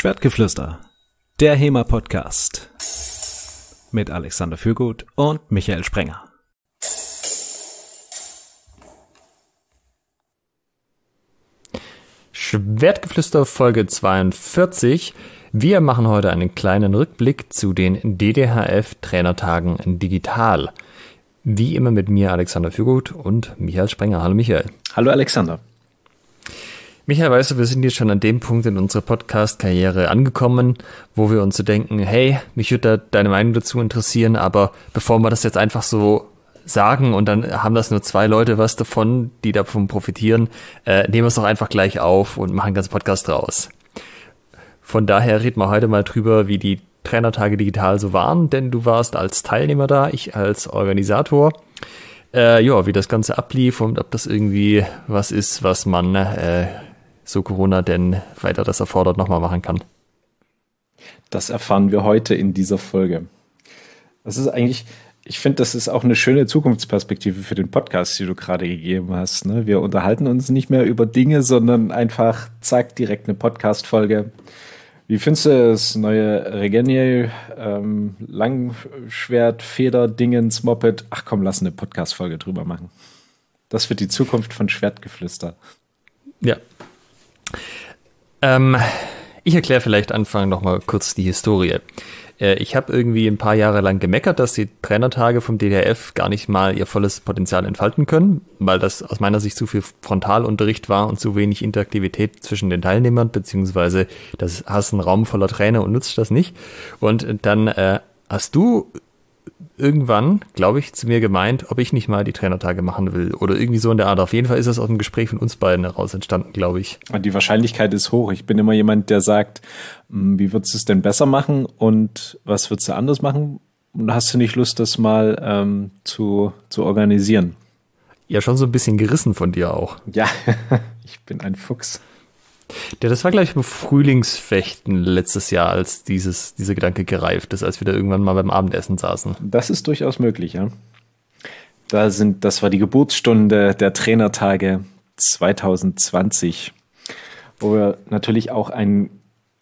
Schwertgeflüster, der HEMA-Podcast mit Alexander Fürgut und Michael Sprenger. Schwertgeflüster Folge 42. Wir machen heute einen kleinen Rückblick zu den DDHF Trainertagen digital. Wie immer mit mir Alexander Fürgut und Michael Sprenger. Hallo Michael. Hallo Alexander. Michael, weißt du, wir sind jetzt schon an dem Punkt in unserer Podcast-Karriere angekommen, wo wir uns so denken, hey, mich würde da deine Meinung dazu interessieren, aber bevor wir das jetzt einfach so sagen und dann haben das nur zwei Leute was davon, die davon profitieren, äh, nehmen wir es doch einfach gleich auf und machen ganz Podcast draus. Von daher reden wir heute mal drüber, wie die Trainertage digital so waren, denn du warst als Teilnehmer da, ich als Organisator. Äh, ja, wie das Ganze ablief und ob das irgendwie was ist, was man äh, so Corona denn weiter das erfordert, nochmal machen kann. Das erfahren wir heute in dieser Folge. Das ist eigentlich, ich finde, das ist auch eine schöne Zukunftsperspektive für den Podcast, die du gerade gegeben hast. Ne? Wir unterhalten uns nicht mehr über Dinge, sondern einfach zack, direkt eine Podcast-Folge. Wie findest du das neue Regenier, ähm, Langschwert, Feder, Dingens, Moped? Ach komm, lass eine Podcast-Folge drüber machen. Das wird die Zukunft von Schwertgeflüster. Ja, ähm, ich erkläre vielleicht Anfang nochmal kurz die Historie. Äh, ich habe irgendwie ein paar Jahre lang gemeckert, dass die Trainertage vom DDRF gar nicht mal ihr volles Potenzial entfalten können, weil das aus meiner Sicht zu viel Frontalunterricht war und zu wenig Interaktivität zwischen den Teilnehmern, beziehungsweise das hast einen Raum voller Trainer und nutzt das nicht. Und dann äh, hast du irgendwann, glaube ich, zu mir gemeint, ob ich nicht mal die Trainertage machen will oder irgendwie so in der Art. Auf jeden Fall ist das aus dem Gespräch von uns beiden heraus entstanden, glaube ich. Die Wahrscheinlichkeit ist hoch. Ich bin immer jemand, der sagt, hm, wie würdest du es denn besser machen und was würdest du anders machen? Und hast du nicht Lust, das mal ähm, zu, zu organisieren? Ja, schon so ein bisschen gerissen von dir auch. Ja, ich bin ein Fuchs. Ja, das war, glaube ich, beim Frühlingsfechten letztes Jahr, als dieses, dieser Gedanke gereift ist, als wir da irgendwann mal beim Abendessen saßen. Das ist durchaus möglich, ja. Da sind, das war die Geburtsstunde der Trainertage 2020, wo wir natürlich auch ein,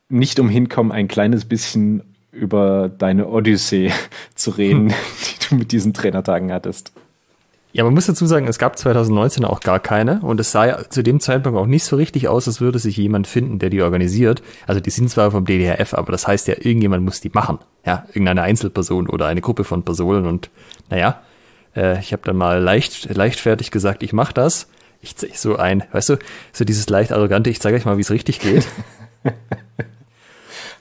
nicht umhinkommen, ein kleines bisschen über deine Odyssee zu reden, die du mit diesen Trainertagen hattest. Ja, man muss dazu sagen, es gab 2019 auch gar keine und es sah ja zu dem Zeitpunkt auch nicht so richtig aus, als würde sich jemand finden, der die organisiert. Also die sind zwar vom DDRF, aber das heißt ja, irgendjemand muss die machen. Ja, irgendeine Einzelperson oder eine Gruppe von Personen und naja, äh, ich habe dann mal leicht, leichtfertig gesagt, ich mache das. Ich so ein, weißt du, so dieses leicht arrogante, ich zeige euch mal, wie es richtig geht.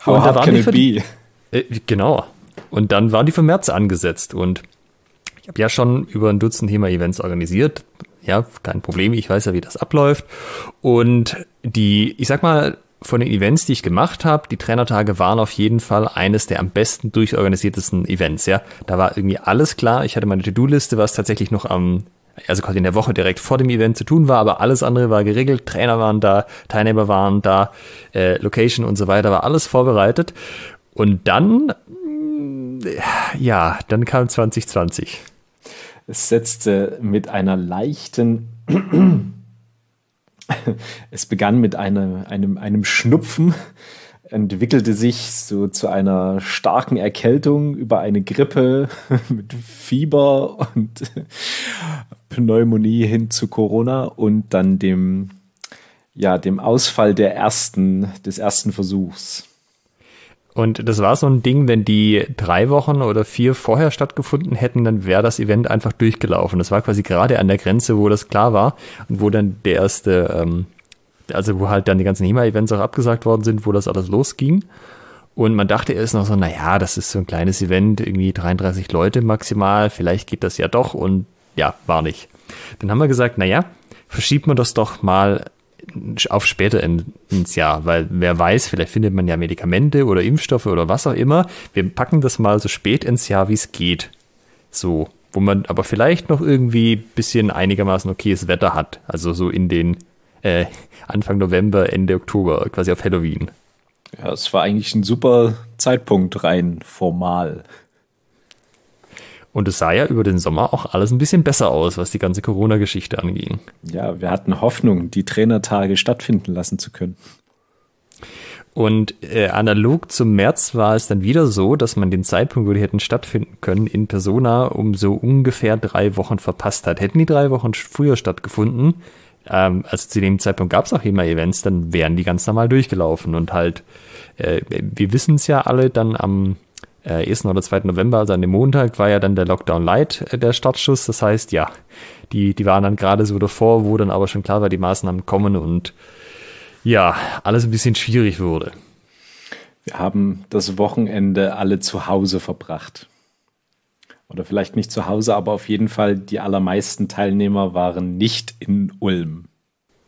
How und da waren die, äh, genau. Und dann waren die vom März angesetzt und ich habe ja schon über ein Dutzend thema events organisiert. Ja, kein Problem, ich weiß ja, wie das abläuft. Und die, ich sag mal, von den Events, die ich gemacht habe, die Trainertage waren auf jeden Fall eines der am besten durchorganisiertesten Events. Ja, da war irgendwie alles klar. Ich hatte meine To-Do-Liste, was tatsächlich noch am, also quasi in der Woche direkt vor dem Event zu tun war, aber alles andere war geregelt. Trainer waren da, Teilnehmer waren da, äh, Location und so weiter war alles vorbereitet. Und dann, ja, dann kam 2020. Es setzte mit einer leichten es begann mit einem, einem, einem Schnupfen, entwickelte sich so zu einer starken Erkältung über eine Grippe mit Fieber und Pneumonie hin zu Corona und dann dem, ja, dem Ausfall der ersten, des ersten Versuchs. Und das war so ein Ding, wenn die drei Wochen oder vier vorher stattgefunden hätten, dann wäre das Event einfach durchgelaufen. Das war quasi gerade an der Grenze, wo das klar war und wo dann der erste, ähm, also wo halt dann die ganzen HEMA-Events auch abgesagt worden sind, wo das alles losging. Und man dachte erst noch so, naja, das ist so ein kleines Event, irgendwie 33 Leute maximal, vielleicht geht das ja doch und ja, war nicht. Dann haben wir gesagt, naja, verschiebt man das doch mal auf später in, ins Jahr, weil wer weiß, vielleicht findet man ja Medikamente oder Impfstoffe oder was auch immer. Wir packen das mal so spät ins Jahr, wie es geht. So, wo man aber vielleicht noch irgendwie ein bisschen einigermaßen okayes Wetter hat. Also so in den äh, Anfang November, Ende Oktober, quasi auf Halloween. Ja, es war eigentlich ein super Zeitpunkt rein formal. Und es sah ja über den Sommer auch alles ein bisschen besser aus, was die ganze Corona-Geschichte anging. Ja, wir hatten Hoffnung, die Trainertage stattfinden lassen zu können. Und äh, analog zum März war es dann wieder so, dass man den Zeitpunkt, wo die hätten stattfinden können, in Persona um so ungefähr drei Wochen verpasst hat. Hätten die drei Wochen früher stattgefunden, ähm, also zu dem Zeitpunkt gab es auch immer Events, dann wären die ganz normal durchgelaufen. Und halt, äh, wir wissen es ja alle, dann am äh, 1. oder 2. November, also an dem Montag, war ja dann der Lockdown Light äh, der Startschuss. Das heißt, ja, die, die waren dann gerade so davor, wo dann aber schon klar war, die Maßnahmen kommen und ja, alles ein bisschen schwierig wurde. Wir haben das Wochenende alle zu Hause verbracht. Oder vielleicht nicht zu Hause, aber auf jeden Fall die allermeisten Teilnehmer waren nicht in Ulm.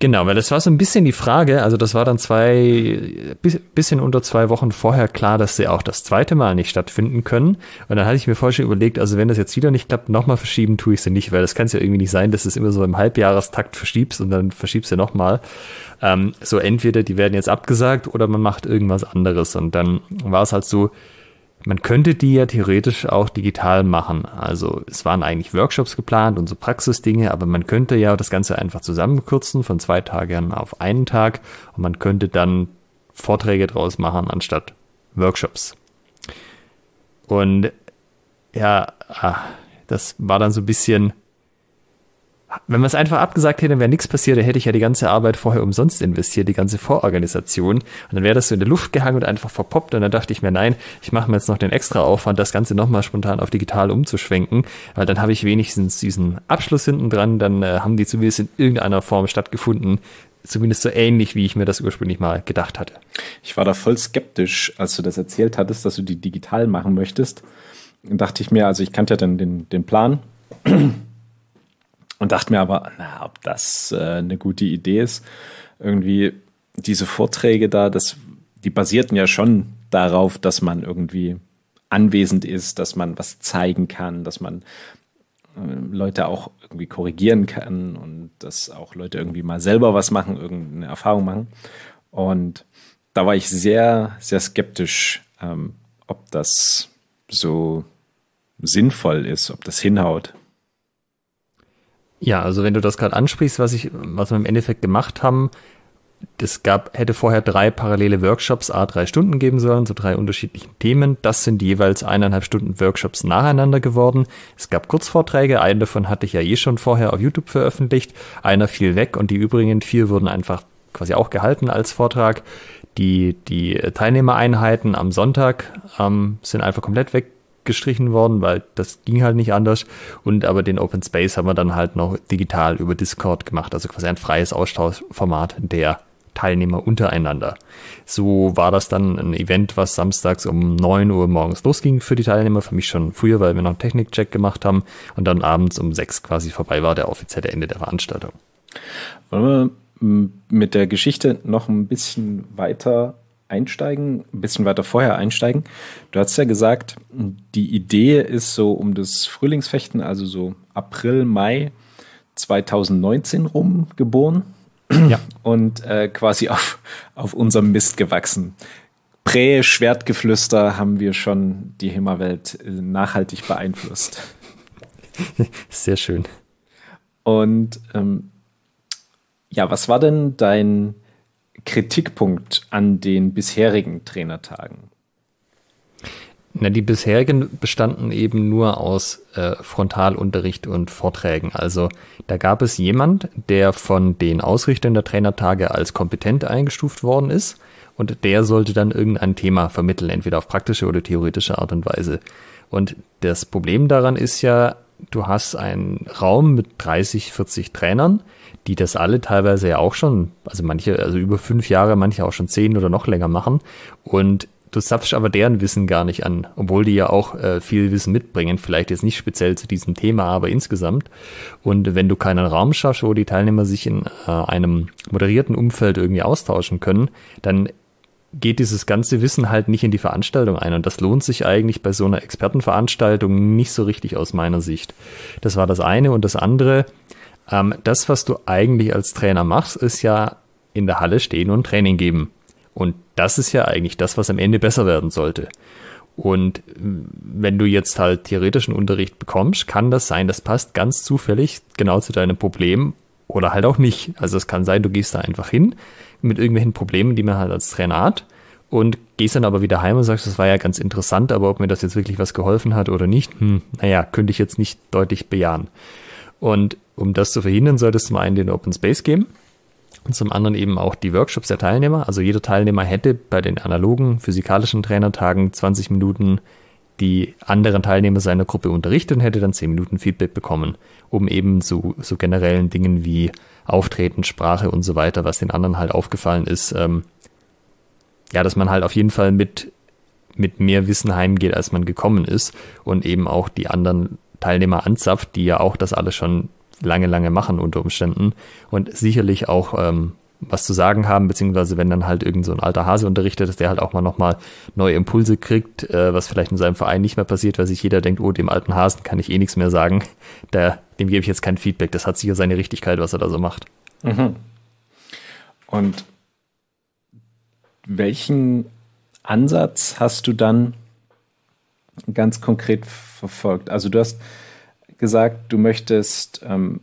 Genau, weil das war so ein bisschen die Frage. Also das war dann zwei, bisschen unter zwei Wochen vorher klar, dass sie auch das zweite Mal nicht stattfinden können. Und dann hatte ich mir vorher schon überlegt, also wenn das jetzt wieder nicht klappt, nochmal verschieben tue ich sie nicht, weil das kann es ja irgendwie nicht sein, dass du es immer so im Halbjahrestakt verschiebst und dann verschiebst du nochmal. Ähm, so entweder die werden jetzt abgesagt oder man macht irgendwas anderes. Und dann war es halt so, man könnte die ja theoretisch auch digital machen. Also es waren eigentlich Workshops geplant und so Praxisdinge, aber man könnte ja das Ganze einfach zusammenkürzen von zwei Tagen auf einen Tag und man könnte dann Vorträge draus machen anstatt Workshops. Und ja, ah, das war dann so ein bisschen wenn man es einfach abgesagt hätten, wäre nichts passiert, dann hätte ich ja die ganze Arbeit vorher umsonst investiert, die ganze Vororganisation. Und dann wäre das so in der Luft gehangen und einfach verpoppt. Und dann dachte ich mir, nein, ich mache mir jetzt noch den extra Aufwand, das Ganze nochmal spontan auf digital umzuschwenken, weil dann habe ich wenigstens diesen Abschluss hinten dran, dann äh, haben die zumindest in irgendeiner Form stattgefunden, zumindest so ähnlich, wie ich mir das ursprünglich mal gedacht hatte. Ich war da voll skeptisch, als du das erzählt hattest, dass du die digital machen möchtest. Dann dachte ich mir, also ich kannte ja dann den, den Plan. Und dachte mir aber, na, ob das äh, eine gute Idee ist. Irgendwie diese Vorträge da, das, die basierten ja schon darauf, dass man irgendwie anwesend ist, dass man was zeigen kann, dass man äh, Leute auch irgendwie korrigieren kann und dass auch Leute irgendwie mal selber was machen, irgendeine Erfahrung machen. Und da war ich sehr, sehr skeptisch, ähm, ob das so sinnvoll ist, ob das hinhaut. Ja, also wenn du das gerade ansprichst, was ich, was wir im Endeffekt gemacht haben, es gab, hätte vorher drei parallele Workshops, a drei Stunden geben sollen, zu so drei unterschiedlichen Themen. Das sind jeweils eineinhalb Stunden Workshops nacheinander geworden. Es gab Kurzvorträge, einen davon hatte ich ja eh schon vorher auf YouTube veröffentlicht. Einer fiel weg und die übrigen vier wurden einfach quasi auch gehalten als Vortrag. Die, die Teilnehmereinheiten am Sonntag ähm, sind einfach komplett weg gestrichen worden, weil das ging halt nicht anders. Und aber den Open Space haben wir dann halt noch digital über Discord gemacht, also quasi ein freies Austauschformat der Teilnehmer untereinander. So war das dann ein Event, was samstags um 9 Uhr morgens losging für die Teilnehmer, für mich schon früher, weil wir noch einen Technikcheck gemacht haben und dann abends um 6 quasi vorbei war, der offizielle Ende der Veranstaltung. Wollen wir mit der Geschichte noch ein bisschen weiter einsteigen, ein bisschen weiter vorher einsteigen. Du hast ja gesagt, die Idee ist so um das Frühlingsfechten, also so April, Mai 2019 rum geboren ja. und äh, quasi auf, auf unserem Mist gewachsen. Prä-Schwertgeflüster haben wir schon die Himmerwelt äh, nachhaltig beeinflusst. Sehr schön. Und ähm, ja, was war denn dein Kritikpunkt an den bisherigen Trainertagen? Na, die bisherigen bestanden eben nur aus äh, Frontalunterricht und Vorträgen. Also da gab es jemand, der von den Ausrichtern der Trainertage als kompetent eingestuft worden ist und der sollte dann irgendein Thema vermitteln, entweder auf praktische oder theoretische Art und Weise. Und das Problem daran ist ja, du hast einen Raum mit 30, 40 Trainern, die das alle teilweise ja auch schon, also manche, also über fünf Jahre, manche auch schon zehn oder noch länger machen. Und du zapfst aber deren Wissen gar nicht an, obwohl die ja auch äh, viel Wissen mitbringen, vielleicht jetzt nicht speziell zu diesem Thema, aber insgesamt. Und wenn du keinen Raum schaffst, wo die Teilnehmer sich in äh, einem moderierten Umfeld irgendwie austauschen können, dann geht dieses ganze Wissen halt nicht in die Veranstaltung ein. Und das lohnt sich eigentlich bei so einer Expertenveranstaltung nicht so richtig aus meiner Sicht. Das war das eine. Und das andere, ähm, das, was du eigentlich als Trainer machst, ist ja in der Halle stehen und Training geben. Und das ist ja eigentlich das, was am Ende besser werden sollte. Und äh, wenn du jetzt halt theoretischen Unterricht bekommst, kann das sein, das passt ganz zufällig genau zu deinem Problem oder halt auch nicht. Also es kann sein, du gehst da einfach hin mit irgendwelchen Problemen, die man halt als Trainer hat und gehst dann aber wieder heim und sagst, das war ja ganz interessant, aber ob mir das jetzt wirklich was geholfen hat oder nicht, hm, naja, könnte ich jetzt nicht deutlich bejahen. Und um das zu verhindern, sollte es zum einen den Open Space geben und zum anderen eben auch die Workshops der Teilnehmer. Also jeder Teilnehmer hätte bei den analogen physikalischen Trainertagen 20 Minuten die anderen Teilnehmer seiner Gruppe unterrichtet und hätte dann 10 Minuten Feedback bekommen, um eben so, so generellen Dingen wie Auftreten, Sprache und so weiter, was den anderen halt aufgefallen ist, ähm, ja, dass man halt auf jeden Fall mit, mit mehr Wissen heimgeht, als man gekommen ist und eben auch die anderen Teilnehmer anzapft, die ja auch das alles schon lange, lange machen unter Umständen und sicherlich auch ähm, was zu sagen haben, beziehungsweise wenn dann halt irgend so ein alter Hase unterrichtet dass der halt auch mal nochmal neue Impulse kriegt, äh, was vielleicht in seinem Verein nicht mehr passiert, weil sich jeder denkt, oh, dem alten Hasen kann ich eh nichts mehr sagen, der, dem gebe ich jetzt kein Feedback, das hat sicher seine Richtigkeit, was er da so macht. Mhm. Und welchen Ansatz hast du dann ganz konkret verfolgt. Also du hast gesagt, du möchtest ähm,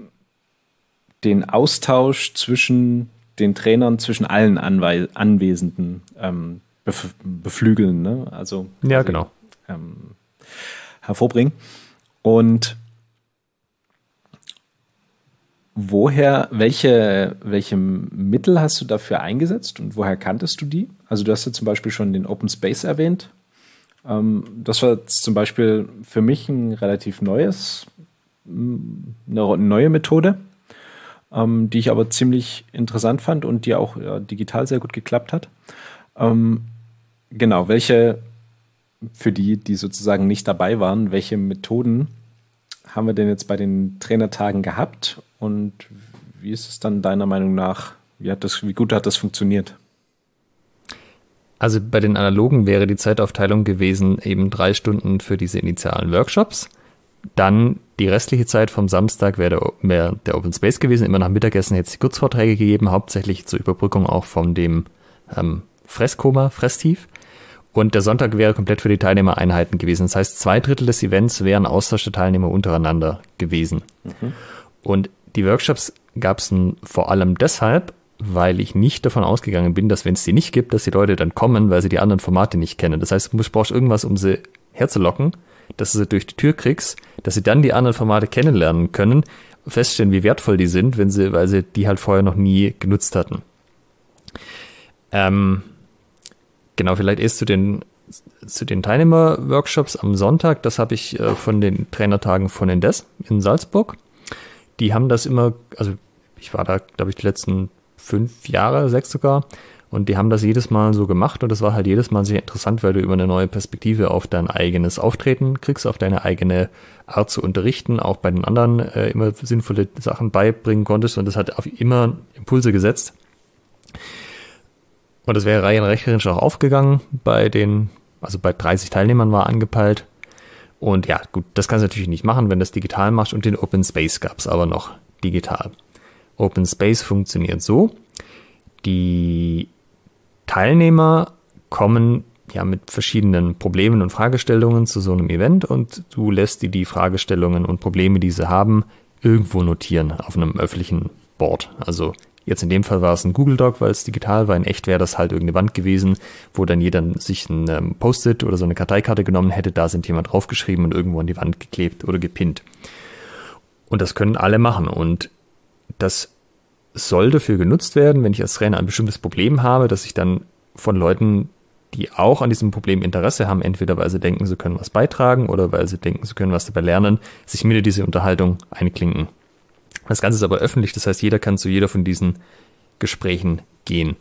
den Austausch zwischen den Trainern, zwischen allen Anwe Anwesenden ähm, bef beflügeln, ne? Also ja, genau. Ähm, hervorbringen. Und woher, welche, welche Mittel hast du dafür eingesetzt und woher kanntest du die? Also du hast ja zum Beispiel schon den Open Space erwähnt. Ähm, das war zum Beispiel für mich ein relativ neues, mm, eine neue Methode, ähm, die ich aber ziemlich interessant fand und die auch ja, digital sehr gut geklappt hat. Ähm, genau, welche für die, die sozusagen nicht dabei waren, welche Methoden haben wir denn jetzt bei den Trainertagen gehabt und wie ist es dann deiner Meinung nach? Wie, hat das, wie gut hat das funktioniert? Also bei den analogen wäre die Zeitaufteilung gewesen eben drei Stunden für diese initialen Workshops. Dann die restliche Zeit vom Samstag wäre der, der Open Space gewesen. Immer nach Mittagessen hätte es Kurzvorträge gegeben, hauptsächlich zur Überbrückung auch von dem ähm, Fresskoma, Fresstief. Und der Sonntag wäre komplett für die Teilnehmereinheiten gewesen. Das heißt, zwei Drittel des Events wären Austausch der Teilnehmer untereinander gewesen. Mhm. Und die Workshops gab es vor allem deshalb, weil ich nicht davon ausgegangen bin, dass wenn es die nicht gibt, dass die Leute dann kommen, weil sie die anderen Formate nicht kennen. Das heißt, du brauchst irgendwas, um sie herzulocken, dass du sie durch die Tür kriegst, dass sie dann die anderen Formate kennenlernen können, feststellen, wie wertvoll die sind, wenn sie, weil sie die halt vorher noch nie genutzt hatten. Ähm, genau, vielleicht erst zu den zu den Teilnehmer-Workshops am Sonntag. Das habe ich äh, von den Trainertagen von Indes in Salzburg. Die haben das immer, also ich war da, glaube ich, die letzten fünf Jahre, sechs sogar. Und die haben das jedes Mal so gemacht und das war halt jedes Mal sehr interessant, weil du über eine neue Perspektive auf dein eigenes Auftreten kriegst, auf deine eigene Art zu unterrichten, auch bei den anderen äh, immer sinnvolle Sachen beibringen konntest und das hat auf immer Impulse gesetzt. Und das wäre rein rechnerisch auch aufgegangen bei den, also bei 30 Teilnehmern war angepeilt. Und ja, gut, das kannst du natürlich nicht machen, wenn das digital machst und den Open Space gab es aber noch digital. Open Space funktioniert so, die Teilnehmer kommen ja mit verschiedenen Problemen und Fragestellungen zu so einem Event und du lässt dir die Fragestellungen und Probleme, die sie haben, irgendwo notieren auf einem öffentlichen Board. Also jetzt in dem Fall war es ein Google Doc, weil es digital war. In echt wäre das halt irgendeine Wand gewesen, wo dann jeder sich ein ähm, Post-it oder so eine Karteikarte genommen hätte, da sind jemand draufgeschrieben und irgendwo an die Wand geklebt oder gepinnt. Und das können alle machen und das soll dafür genutzt werden, wenn ich als Trainer ein bestimmtes Problem habe, dass ich dann von Leuten, die auch an diesem Problem Interesse haben, entweder weil sie denken, sie können was beitragen oder weil sie denken, sie können was dabei lernen, sich mit diese Unterhaltung einklinken. Das Ganze ist aber öffentlich, das heißt, jeder kann zu jeder von diesen Gesprächen gehen.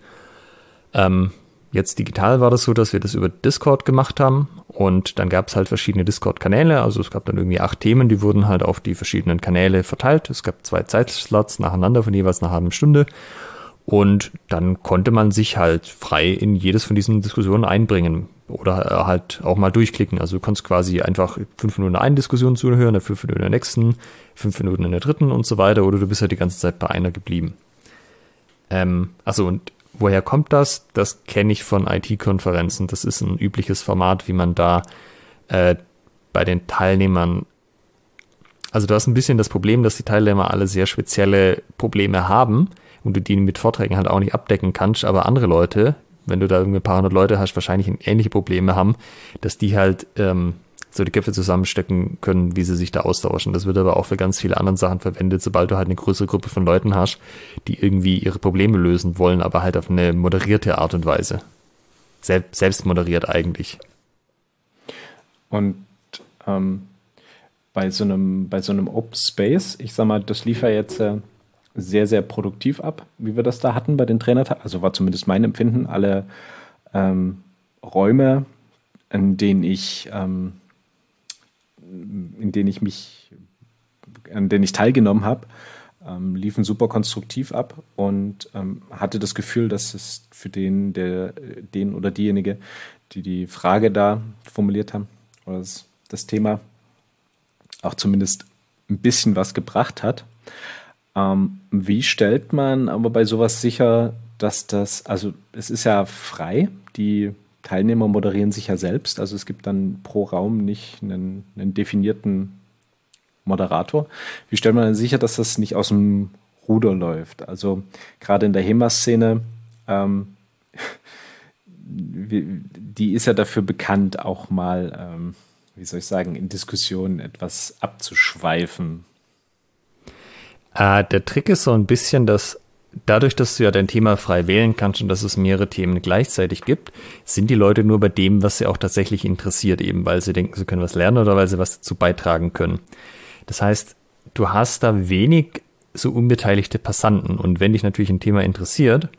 Ähm, jetzt digital war das so, dass wir das über Discord gemacht haben und dann gab es halt verschiedene Discord-Kanäle. Also es gab dann irgendwie acht Themen, die wurden halt auf die verschiedenen Kanäle verteilt. Es gab zwei Zeitslots nacheinander von jeweils einer halben Stunde und dann konnte man sich halt frei in jedes von diesen Diskussionen einbringen oder äh, halt auch mal durchklicken. Also du konntest quasi einfach fünf Minuten eine Diskussion zuhören, dann fünf Minuten in der nächsten, fünf Minuten in der dritten und so weiter oder du bist halt die ganze Zeit bei einer geblieben. Ähm, also und Woher kommt das? Das kenne ich von IT-Konferenzen. Das ist ein übliches Format, wie man da äh, bei den Teilnehmern. Also du hast ein bisschen das Problem, dass die Teilnehmer alle sehr spezielle Probleme haben und du die mit Vorträgen halt auch nicht abdecken kannst, aber andere Leute, wenn du da irgendwie ein paar hundert Leute hast, wahrscheinlich ähnliche Probleme haben, dass die halt ähm, so die Köpfe zusammenstecken können, wie sie sich da austauschen. Das wird aber auch für ganz viele andere Sachen verwendet, sobald du halt eine größere Gruppe von Leuten hast, die irgendwie ihre Probleme lösen wollen, aber halt auf eine moderierte Art und Weise. Selbst, selbst moderiert eigentlich. Und ähm, bei so einem, bei so einem Open Space, ich sag mal, das lief ja jetzt äh, sehr, sehr produktiv ab, wie wir das da hatten bei den Trainertagen. Also war zumindest mein Empfinden, alle ähm, Räume, in denen ich ähm, in denen ich mich, an denen ich teilgenommen habe, ähm, liefen super konstruktiv ab und ähm, hatte das Gefühl, dass es für den, der, den oder diejenige, die die Frage da formuliert haben oder das, das Thema auch zumindest ein bisschen was gebracht hat. Ähm, wie stellt man aber bei sowas sicher, dass das, also es ist ja frei, die Teilnehmer moderieren sich ja selbst. Also es gibt dann pro Raum nicht einen, einen definierten Moderator. Wie stellt man dann sicher, dass das nicht aus dem Ruder läuft? Also gerade in der HEMA-Szene, ähm, die ist ja dafür bekannt, auch mal, ähm, wie soll ich sagen, in Diskussionen etwas abzuschweifen. Äh, der Trick ist so ein bisschen, dass dadurch, dass du ja dein Thema frei wählen kannst und dass es mehrere Themen gleichzeitig gibt, sind die Leute nur bei dem, was sie auch tatsächlich interessiert, eben weil sie denken, sie können was lernen oder weil sie was dazu beitragen können. Das heißt, du hast da wenig so unbeteiligte Passanten. Und wenn dich natürlich ein Thema interessiert,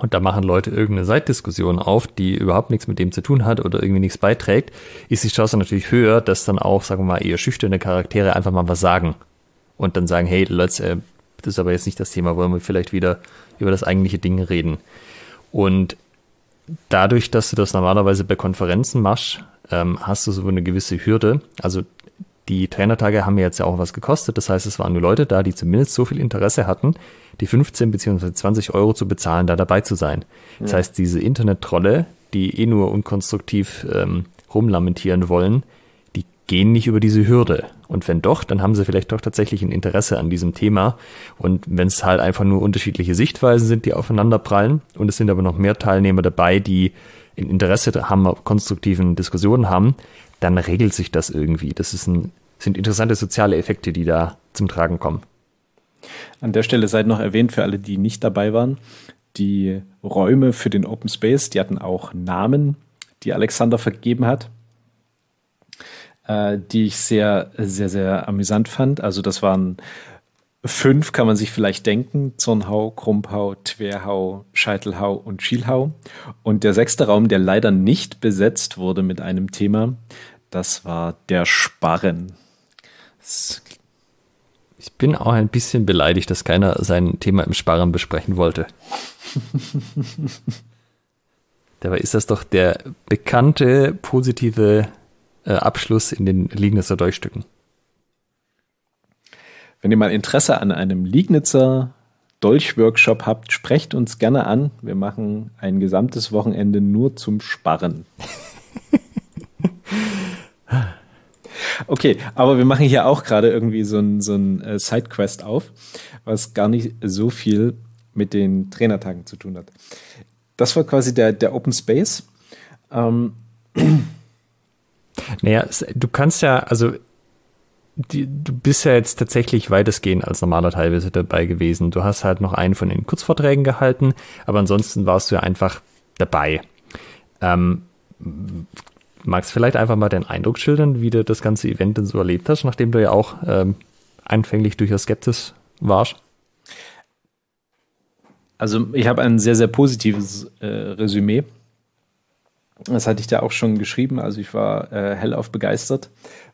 und da machen Leute irgendeine Seitdiskussion auf, die überhaupt nichts mit dem zu tun hat oder irgendwie nichts beiträgt, ist die Chance natürlich höher, dass dann auch, sagen wir mal, eher schüchterne Charaktere einfach mal was sagen und dann sagen, hey, Leute, äh, das ist aber jetzt nicht das Thema, wollen wir vielleicht wieder über das eigentliche Ding reden. Und dadurch, dass du das normalerweise bei Konferenzen machst, ähm, hast du so eine gewisse Hürde. Also die Trainertage haben mir jetzt ja auch was gekostet. Das heißt, es waren nur Leute da, die zumindest so viel Interesse hatten, die 15 bzw. 20 Euro zu bezahlen, da dabei zu sein. Das heißt, diese Internet-Trolle, die eh nur unkonstruktiv ähm, rumlamentieren wollen, gehen nicht über diese Hürde. Und wenn doch, dann haben sie vielleicht doch tatsächlich ein Interesse an diesem Thema. Und wenn es halt einfach nur unterschiedliche Sichtweisen sind, die aufeinander prallen, und es sind aber noch mehr Teilnehmer dabei, die ein Interesse haben, konstruktiven Diskussionen haben, dann regelt sich das irgendwie. Das ein, sind interessante soziale Effekte, die da zum Tragen kommen. An der Stelle seid noch erwähnt für alle, die nicht dabei waren. Die Räume für den Open Space, die hatten auch Namen, die Alexander vergeben hat äh, die ich sehr, sehr, sehr amüsant fand. Also das waren fünf, kann man sich vielleicht denken. Zornhau, Krumpau, Twerhau, Scheitelhau und Schielhau. Und der sechste Raum, der leider nicht besetzt wurde mit einem Thema, das war der Sparren. Ich bin auch ein bisschen beleidigt, dass keiner sein Thema im Sparren besprechen wollte. Dabei ist das doch der bekannte positive äh, Abschluss in den Liegnitzer Dolchstücken. Wenn ihr mal Interesse an einem Liegnitzer Dolchworkshop habt, sprecht uns gerne an. Wir machen ein gesamtes Wochenende nur zum Sparren. Okay, aber wir machen hier auch gerade irgendwie so ein, so ein äh, Sidequest auf, was gar nicht so viel mit den Trainertagen zu tun hat. Das war quasi der, der Open Space. Ähm, Naja, du kannst ja, also die, du bist ja jetzt tatsächlich weitestgehend als normaler teilweise dabei gewesen. Du hast halt noch einen von den Kurzvorträgen gehalten, aber ansonsten warst du ja einfach dabei. Ähm, magst vielleicht einfach mal den Eindruck schildern, wie du das ganze Event denn so erlebt hast, nachdem du ja auch ähm, anfänglich durchaus skeptisch warst? Also ich habe ein sehr, sehr positives äh, Resümee. Das hatte ich dir auch schon geschrieben, also ich war äh, hellauf begeistert.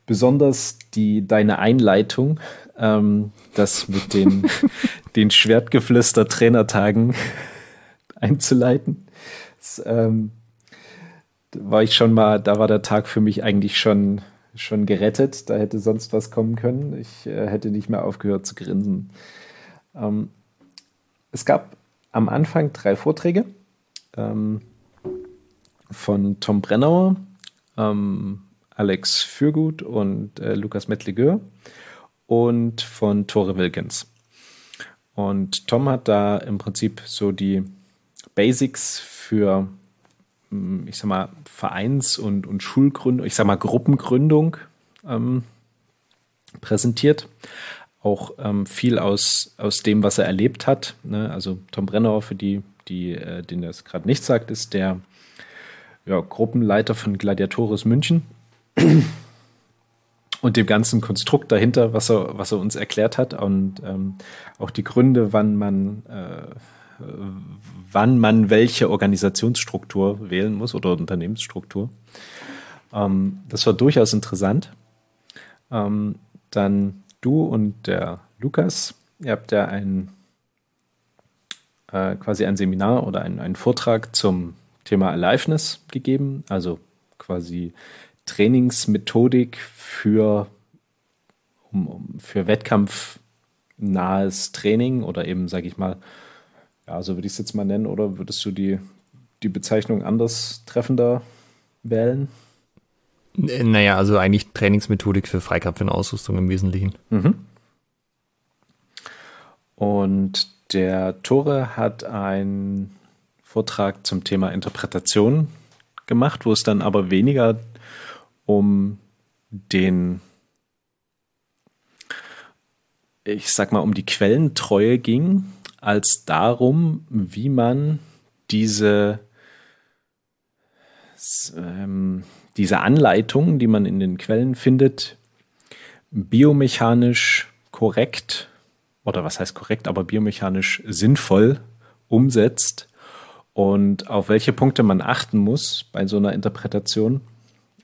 Besonders die, deine Einleitung, ähm, das mit den, den Schwertgeflüster-Trainertagen einzuleiten. Das, ähm, war ich schon mal, da war der Tag für mich eigentlich schon, schon gerettet. Da hätte sonst was kommen können. Ich äh, hätte nicht mehr aufgehört zu grinsen. Ähm, es gab am Anfang drei Vorträge. Ähm, von Tom Brennauer, ähm, Alex Fürgut und äh, Lukas Metligeur und von Tore Wilkins. Und Tom hat da im Prinzip so die Basics für, mm, ich sag mal, Vereins- und, und Schulgründung, ich sag mal, Gruppengründung ähm, präsentiert. Auch ähm, viel aus, aus dem, was er erlebt hat. Ne? Also Tom Brennauer, für die, die äh, denen das gerade nicht sagt, ist der ja, Gruppenleiter von Gladiatoris München. und dem ganzen Konstrukt dahinter, was er, was er uns erklärt hat und ähm, auch die Gründe, wann man, äh, wann man welche Organisationsstruktur wählen muss oder Unternehmensstruktur. Ähm, das war durchaus interessant. Ähm, dann du und der Lukas, ihr habt ja ein äh, quasi ein Seminar oder einen Vortrag zum Thema Aliveness gegeben, also quasi Trainingsmethodik für, um, um, für wettkampfnahes Training oder eben, sage ich mal, ja, so würde ich es jetzt mal nennen, oder würdest du die, die Bezeichnung anders treffender wählen? Äh, naja, also eigentlich Trainingsmethodik für Freikampf in Ausrüstung im Wesentlichen. Mhm. Und der Tore hat ein Vortrag zum Thema Interpretation gemacht, wo es dann aber weniger um den, ich sag mal, um die Quellentreue ging, als darum, wie man diese, ähm, diese Anleitung, die man in den Quellen findet, biomechanisch korrekt oder was heißt korrekt, aber biomechanisch sinnvoll umsetzt und auf welche Punkte man achten muss bei so einer Interpretation,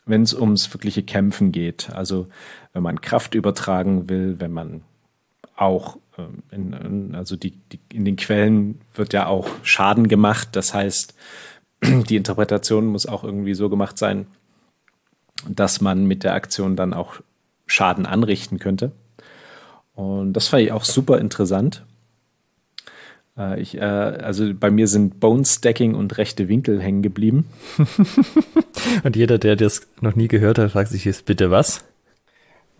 wenn es ums wirkliche Kämpfen geht. Also wenn man Kraft übertragen will, wenn man auch ähm, in, also die, die, in den Quellen wird ja auch Schaden gemacht. Das heißt, die Interpretation muss auch irgendwie so gemacht sein, dass man mit der Aktion dann auch Schaden anrichten könnte. Und das fand ich auch super interessant. Äh, ich, äh, also bei mir sind Bone Stacking und rechte Winkel hängen geblieben. und jeder, der das noch nie gehört hat, fragt sich jetzt bitte was?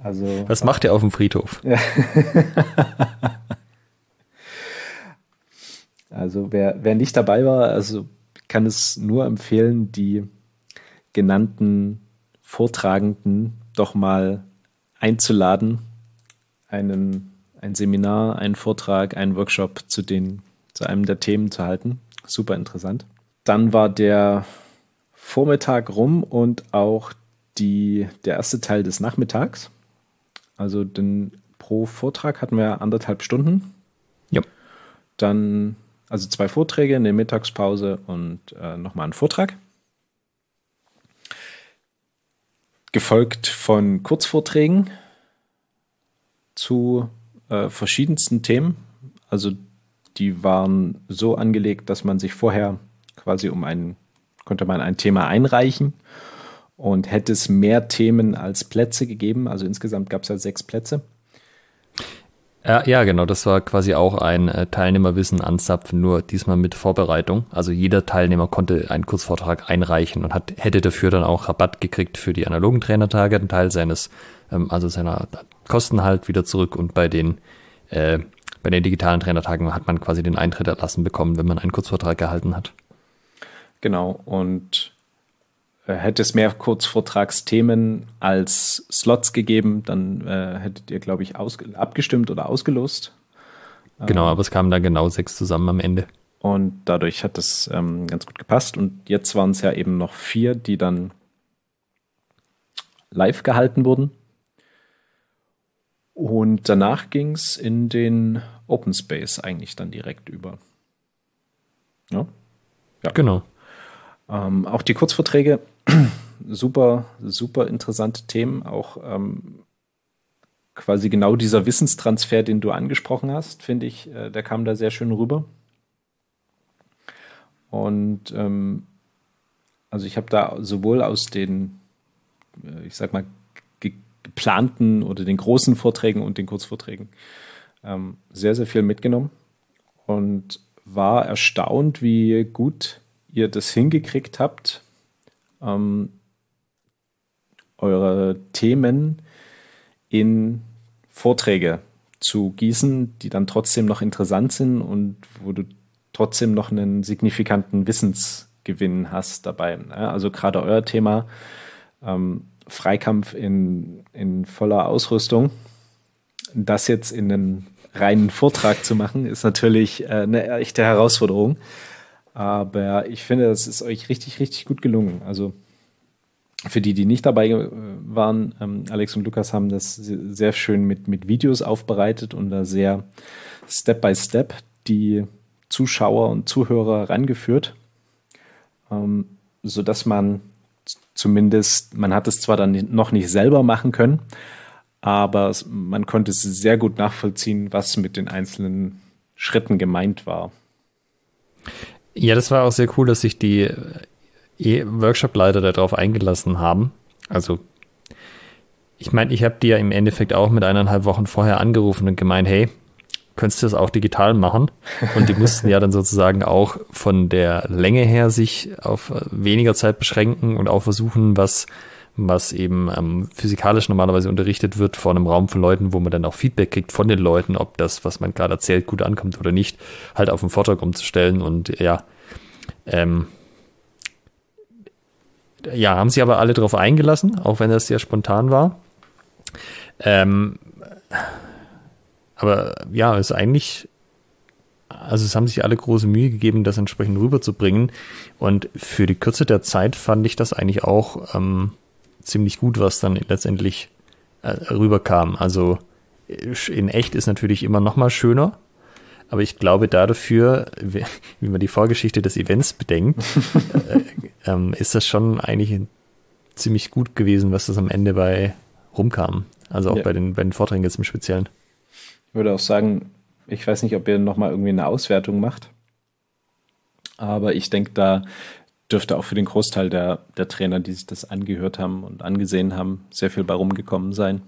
Also, was macht ihr auf dem Friedhof? also wer, wer nicht dabei war, also kann es nur empfehlen, die genannten Vortragenden doch mal einzuladen, einen ein Seminar, einen Vortrag, einen Workshop zu, den, zu einem der Themen zu halten. Super interessant. Dann war der Vormittag rum und auch die, der erste Teil des Nachmittags. Also den, pro Vortrag hatten wir anderthalb Stunden. Ja. Dann also zwei Vorträge, eine Mittagspause und äh, nochmal einen Vortrag. Gefolgt von Kurzvorträgen zu äh, verschiedensten Themen. Also die waren so angelegt, dass man sich vorher quasi um ein, konnte man ein Thema einreichen und hätte es mehr Themen als Plätze gegeben. Also insgesamt gab es ja sechs Plätze. Ja, ja, genau, das war quasi auch ein äh, Teilnehmerwissen anzapfen, nur diesmal mit Vorbereitung. Also jeder Teilnehmer konnte einen Kurzvortrag einreichen und hat, hätte dafür dann auch Rabatt gekriegt für die analogen Trainertage, einen Teil seines, ähm, also seiner Kosten halt wieder zurück und bei den, äh, bei den digitalen Trainertagen hat man quasi den Eintritt erlassen bekommen, wenn man einen Kurzvortrag gehalten hat. Genau, und äh, hätte es mehr Kurzvortragsthemen als Slots gegeben, dann äh, hättet ihr, glaube ich, abgestimmt oder ausgelost. Genau, ähm. aber es kamen dann genau sechs zusammen am Ende. Und dadurch hat das ähm, ganz gut gepasst. Und jetzt waren es ja eben noch vier, die dann live gehalten wurden. Und danach ging es in den Open Space eigentlich dann direkt über. Ja, ja. genau. Ähm, auch die Kurzverträge, super, super interessante Themen, auch ähm, quasi genau dieser Wissenstransfer, den du angesprochen hast, finde ich, äh, der kam da sehr schön rüber. Und ähm, also ich habe da sowohl aus den, äh, ich sag mal, geplanten oder den großen Vorträgen und den Kurzvorträgen ähm, sehr, sehr viel mitgenommen und war erstaunt, wie gut ihr das hingekriegt habt, ähm, eure Themen in Vorträge zu gießen, die dann trotzdem noch interessant sind und wo du trotzdem noch einen signifikanten Wissensgewinn hast dabei. Also gerade euer Thema ähm, Freikampf in, in voller Ausrüstung. Das jetzt in einen reinen Vortrag zu machen, ist natürlich äh, eine echte Herausforderung. Aber ich finde, das ist euch richtig, richtig gut gelungen. Also für die, die nicht dabei äh, waren, ähm, Alex und Lukas haben das sehr schön mit, mit Videos aufbereitet und da sehr Step by Step die Zuschauer und Zuhörer rangeführt, ähm, sodass man zumindest, man hat es zwar dann noch nicht selber machen können, aber man konnte es sehr gut nachvollziehen, was mit den einzelnen Schritten gemeint war. Ja, das war auch sehr cool, dass sich die äh, e-, Workshop-Leiter darauf eingelassen haben. Also, ich meine, ich habe die ja im Endeffekt auch mit eineinhalb Wochen vorher angerufen und gemeint, hey, könntest du das auch digital machen. Und die mussten ja dann sozusagen auch von der Länge her sich auf weniger Zeit beschränken und auch versuchen, was was eben ähm, physikalisch normalerweise unterrichtet wird vor einem Raum von Leuten, wo man dann auch Feedback kriegt von den Leuten, ob das, was man gerade erzählt, gut ankommt oder nicht, halt auf den Vortrag umzustellen. Und ja, ähm, ja, haben sie aber alle darauf eingelassen, auch wenn das sehr spontan war. Ähm, aber ja, es ist eigentlich, also es haben sich alle große Mühe gegeben, das entsprechend rüberzubringen. Und für die Kürze der Zeit fand ich das eigentlich auch ähm, ziemlich gut, was dann letztendlich äh, rüberkam. Also äh, in echt ist natürlich immer noch mal schöner, aber ich glaube, dafür, wie man die Vorgeschichte des Events bedenkt, äh, ähm, ist das schon eigentlich ziemlich gut gewesen, was das am Ende bei rumkam. Also auch ja. bei, den, bei den Vorträgen jetzt im Speziellen. Ich würde auch sagen, ich weiß nicht, ob ihr nochmal irgendwie eine Auswertung macht. Aber ich denke, da dürfte auch für den Großteil der, der Trainer, die sich das angehört haben und angesehen haben, sehr viel bei rumgekommen sein.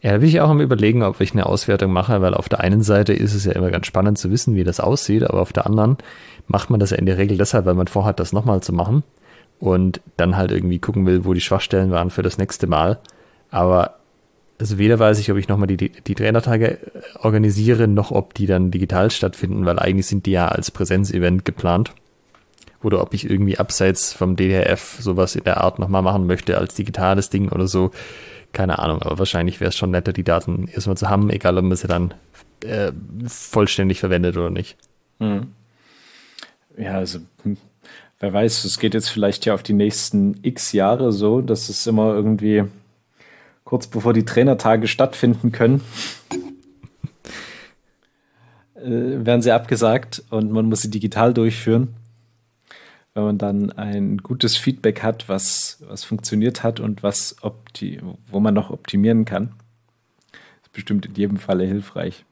Ja, da bin ich auch am Überlegen, ob ich eine Auswertung mache, weil auf der einen Seite ist es ja immer ganz spannend zu wissen, wie das aussieht, aber auf der anderen macht man das ja in der Regel deshalb, weil man vorhat, das nochmal zu machen und dann halt irgendwie gucken will, wo die Schwachstellen waren für das nächste Mal. Aber also weder weiß ich, ob ich nochmal die, die, Trainertage äh, organisiere, noch ob die dann digital stattfinden, weil eigentlich sind die ja als Präsenzevent geplant. Oder ob ich irgendwie abseits vom DDRF sowas in der Art nochmal machen möchte als digitales Ding oder so. Keine Ahnung, aber wahrscheinlich wäre es schon netter, die Daten erstmal zu haben, egal ob man sie dann äh, vollständig verwendet oder nicht. Mhm. Ja, also hm, wer weiß, es geht jetzt vielleicht ja auf die nächsten x Jahre so, dass es immer irgendwie kurz bevor die Trainertage stattfinden können, äh, werden sie abgesagt und man muss sie digital durchführen. Wenn man dann ein gutes Feedback hat, was, was funktioniert hat und was wo man noch optimieren kann, ist bestimmt in jedem Falle hilfreich.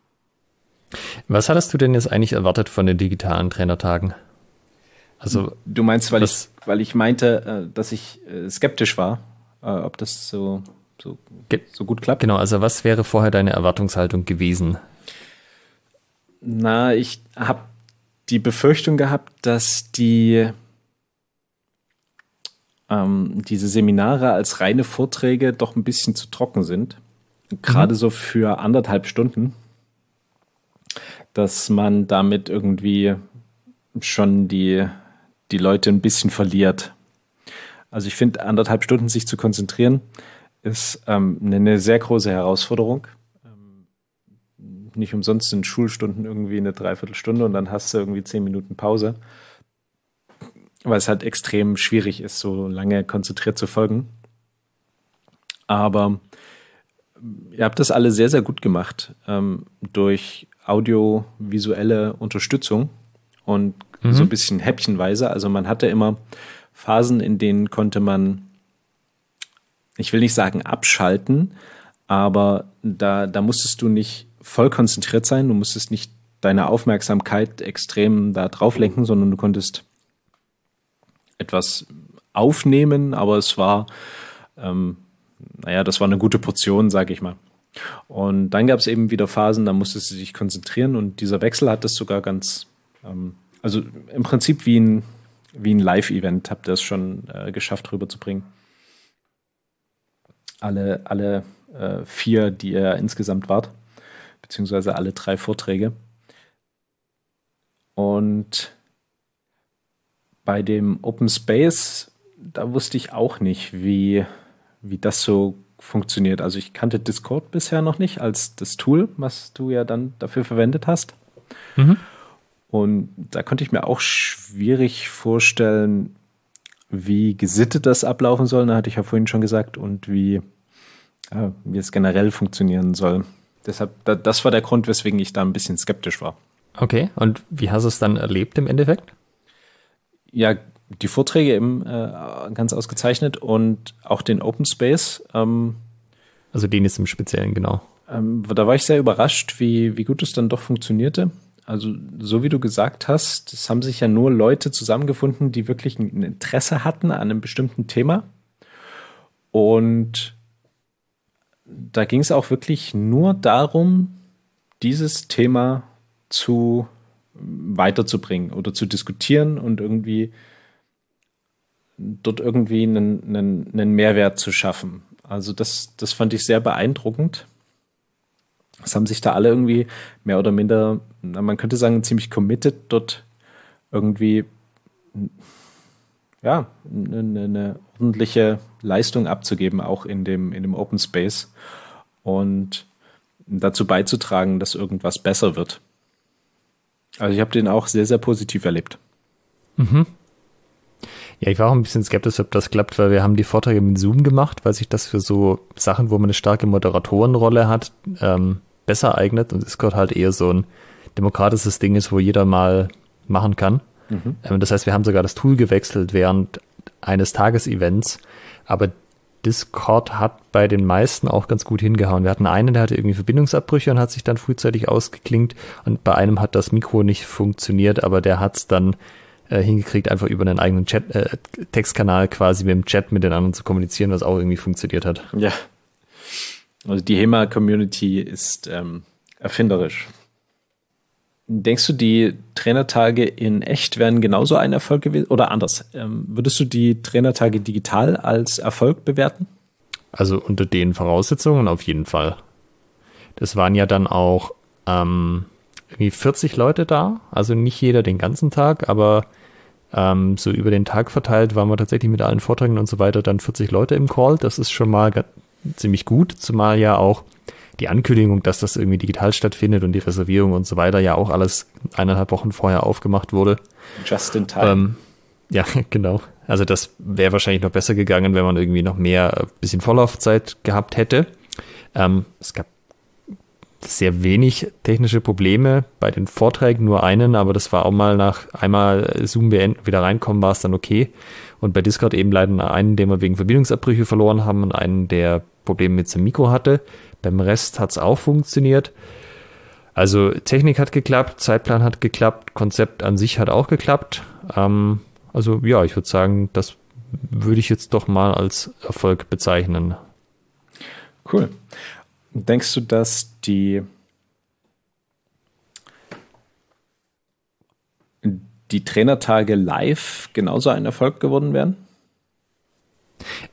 Was hattest du denn jetzt eigentlich erwartet von den digitalen Trainertagen? Also du meinst, weil ich weil ich meinte, äh, dass ich äh, skeptisch war, ob das so so, so gut klappt. Genau, also was wäre vorher deine Erwartungshaltung gewesen? Na, ich habe die Befürchtung gehabt, dass die ähm, diese Seminare als reine Vorträge doch ein bisschen zu trocken sind. Gerade mhm. so für anderthalb Stunden, dass man damit irgendwie schon die, die Leute ein bisschen verliert. Also ich finde, anderthalb Stunden sich zu konzentrieren, ist ähm, eine, eine, sehr große Herausforderung. Ähm, nicht umsonst sind Schulstunden irgendwie eine Dreiviertelstunde und dann hast du irgendwie zehn Minuten Pause, weil es halt extrem schwierig ist, so lange konzentriert zu folgen. Aber ähm, ihr habt das alle sehr, sehr gut gemacht ähm, durch audiovisuelle Unterstützung und mhm. so ein bisschen häppchenweise. Also man hatte immer Phasen, in denen konnte man ich will nicht sagen abschalten, aber da, da musstest du nicht voll konzentriert sein, du musstest nicht deine Aufmerksamkeit extrem da drauf lenken, sondern du konntest etwas aufnehmen, aber es war, ähm, naja, das war eine gute Portion, sage ich mal. Und dann gab es eben wieder Phasen, da musstest du dich konzentrieren und dieser Wechsel hat das sogar ganz, ähm, also im Prinzip wie ein, wie ein Live-Event habt ihr es schon äh, geschafft rüberzubringen alle, alle äh, vier, die ihr insgesamt wart, beziehungsweise alle drei Vorträge. Und bei dem Open Space, da wusste ich auch nicht, wie, wie das so funktioniert. Also ich kannte Discord bisher noch nicht als das Tool, was du ja dann dafür verwendet hast. Mhm. Und da konnte ich mir auch schwierig vorstellen, wie gesittet das ablaufen soll, da hatte ich ja vorhin schon gesagt, und wie, ja, äh, wie es generell funktionieren soll. Deshalb, da, das war der Grund, weswegen ich da ein bisschen skeptisch war. Okay, und wie hast du es dann erlebt im Endeffekt? Ja, die Vorträge eben äh, ganz ausgezeichnet und auch den Open Space. Ähm, also den jetzt im Speziellen, genau. Ähm, da war ich sehr überrascht, wie, wie gut es dann doch funktionierte. Also, so wie du gesagt hast, es haben sich ja nur Leute zusammengefunden, die wirklich ein Interesse hatten an einem bestimmten Thema. Und da ging es auch wirklich nur darum, dieses Thema zu ähm, weiterzubringen oder zu diskutieren und irgendwie dort irgendwie einen, einen, einen Mehrwert zu schaffen. Also das, das fand ich sehr beeindruckend. Es haben sich da alle irgendwie mehr oder minder, man könnte sagen, ziemlich committed dort irgendwie ja, eine, eine ordentliche Leistung abzugeben, auch in dem, in dem Open Space und dazu beizutragen, dass irgendwas besser wird. Also ich habe den auch sehr, sehr positiv erlebt. Mhm. Ja, ich war auch ein bisschen skeptisch, ob das klappt, weil wir haben die Vorträge mit Zoom gemacht, weil sich das für so Sachen, wo man eine starke Moderatorenrolle hat, ähm, besser eignet und Discord halt eher so ein demokratisches Ding ist, wo jeder mal machen kann. Mhm. Ähm, das heißt, wir haben sogar das Tool gewechselt während eines Tagesevents, aber Discord hat bei den meisten auch ganz gut hingehauen. Wir hatten einen, der hatte irgendwie Verbindungsabbrüche und hat sich dann frühzeitig ausgeklinkt und bei einem hat das Mikro nicht funktioniert, aber der hat es dann äh, hingekriegt, einfach über einen eigenen Chat, äh, Textkanal quasi mit dem Chat mit den anderen zu kommunizieren, was auch irgendwie funktioniert hat. Ja, also die HEMA-Community ist ähm, erfinderisch. Denkst du, die Trainertage in echt wären genauso ein Erfolg gewesen? Oder anders, ähm, würdest du die Trainertage digital als Erfolg bewerten? Also unter den Voraussetzungen auf jeden Fall. Das waren ja dann auch ähm, irgendwie 40 Leute da, also nicht jeder den ganzen Tag, aber ähm, so über den Tag verteilt waren wir tatsächlich mit allen Vorträgen und so weiter dann 40 Leute im Call. Das ist schon mal ziemlich gut, zumal ja auch die Ankündigung, dass das irgendwie digital stattfindet und die Reservierung und so weiter ja auch alles eineinhalb Wochen vorher aufgemacht wurde. Just in time. Ähm, ja, genau. Also das wäre wahrscheinlich noch besser gegangen, wenn man irgendwie noch mehr ein äh, bisschen Vorlaufzeit gehabt hätte. Ähm, es gab sehr wenig technische Probleme bei den Vorträgen, nur einen, aber das war auch mal nach einmal Zoom beenden, wieder reinkommen, war es dann okay. Und bei Discord eben leider einen, den wir wegen Verbindungsabbrüche verloren haben und einen, der Probleme mit seinem Mikro hatte. Beim Rest hat es auch funktioniert. Also Technik hat geklappt, Zeitplan hat geklappt, Konzept an sich hat auch geklappt. Ähm, also ja, ich würde sagen, das würde ich jetzt doch mal als Erfolg bezeichnen. Cool. Denkst du, dass die die Trainertage live genauso ein Erfolg geworden wären?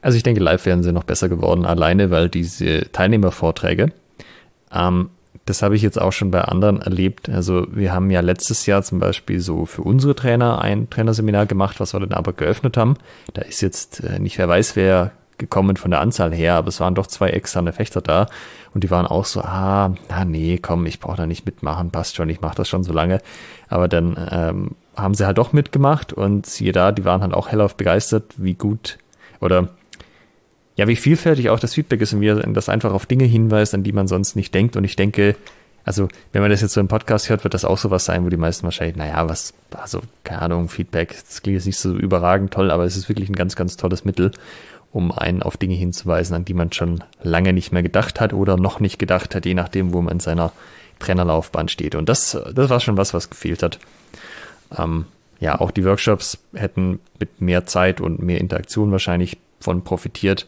Also ich denke, live wären sie noch besser geworden, alleine weil diese Teilnehmervorträge, ähm, das habe ich jetzt auch schon bei anderen erlebt. Also wir haben ja letztes Jahr zum Beispiel so für unsere Trainer ein Trainerseminar gemacht, was wir dann aber geöffnet haben. Da ist jetzt äh, nicht wer weiß, wer gekommen von der Anzahl her, aber es waren doch zwei externe Fechter da und die waren auch so, ah, na nee, komm, ich brauche da nicht mitmachen, passt schon, ich mache das schon so lange. Aber dann ähm, haben sie halt doch mitgemacht und siehe da, die waren halt auch hellauf begeistert, wie gut oder ja, wie vielfältig auch das Feedback ist und wie das einfach auf Dinge hinweist, an die man sonst nicht denkt. Und ich denke, also wenn man das jetzt so im Podcast hört, wird das auch sowas sein, wo die meisten wahrscheinlich, naja, was, also keine Ahnung, Feedback, das klingt jetzt nicht so überragend toll, aber es ist wirklich ein ganz, ganz tolles Mittel, um einen auf Dinge hinzuweisen, an die man schon lange nicht mehr gedacht hat oder noch nicht gedacht hat, je nachdem, wo man in seiner Trainerlaufbahn steht. Und das, das war schon was, was gefehlt hat ähm, ja, auch die Workshops hätten mit mehr Zeit und mehr Interaktion wahrscheinlich von profitiert.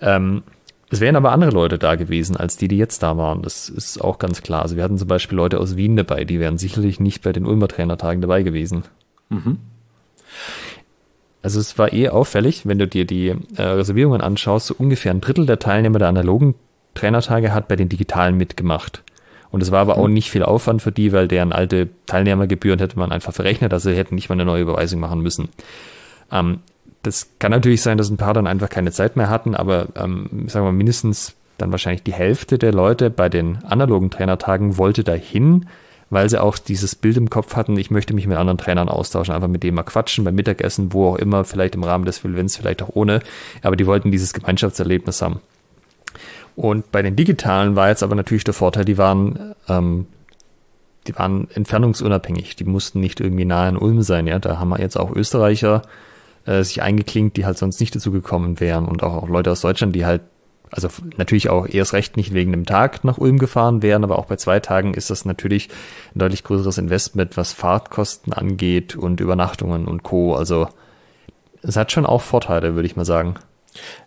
Ähm, es wären aber andere Leute da gewesen, als die, die jetzt da waren. Das ist auch ganz klar. Also wir hatten zum Beispiel Leute aus Wien dabei, die wären sicherlich nicht bei den Ulmer Trainertagen dabei gewesen. Mhm. Also es war eh auffällig, wenn du dir die äh, Reservierungen anschaust, so ungefähr ein Drittel der Teilnehmer der analogen Trainertage hat bei den digitalen mitgemacht. Und es war aber auch mhm. nicht viel Aufwand für die, weil deren alte Teilnehmergebühren hätte man einfach verrechnet, also hätten nicht mal eine neue Überweisung machen müssen. Ähm, das kann natürlich sein, dass ein paar dann einfach keine Zeit mehr hatten, aber ähm, sagen wir mindestens dann wahrscheinlich die Hälfte der Leute bei den analogen Trainertagen wollte dahin, weil sie auch dieses Bild im Kopf hatten, ich möchte mich mit anderen Trainern austauschen, einfach mit denen mal quatschen, beim Mittagessen, wo auch immer, vielleicht im Rahmen des Events, vielleicht auch ohne, aber die wollten dieses Gemeinschaftserlebnis haben. Und bei den digitalen war jetzt aber natürlich der Vorteil, die waren, ähm, die waren entfernungsunabhängig. Die mussten nicht irgendwie nah in Ulm sein. Ja? Da haben wir jetzt auch Österreicher äh, sich eingeklinkt, die halt sonst nicht dazu gekommen wären. Und auch, auch Leute aus Deutschland, die halt, also natürlich auch erst recht nicht wegen dem Tag nach Ulm gefahren wären, aber auch bei zwei Tagen ist das natürlich ein deutlich größeres Investment, was Fahrtkosten angeht und Übernachtungen und Co. Also es hat schon auch Vorteile, würde ich mal sagen.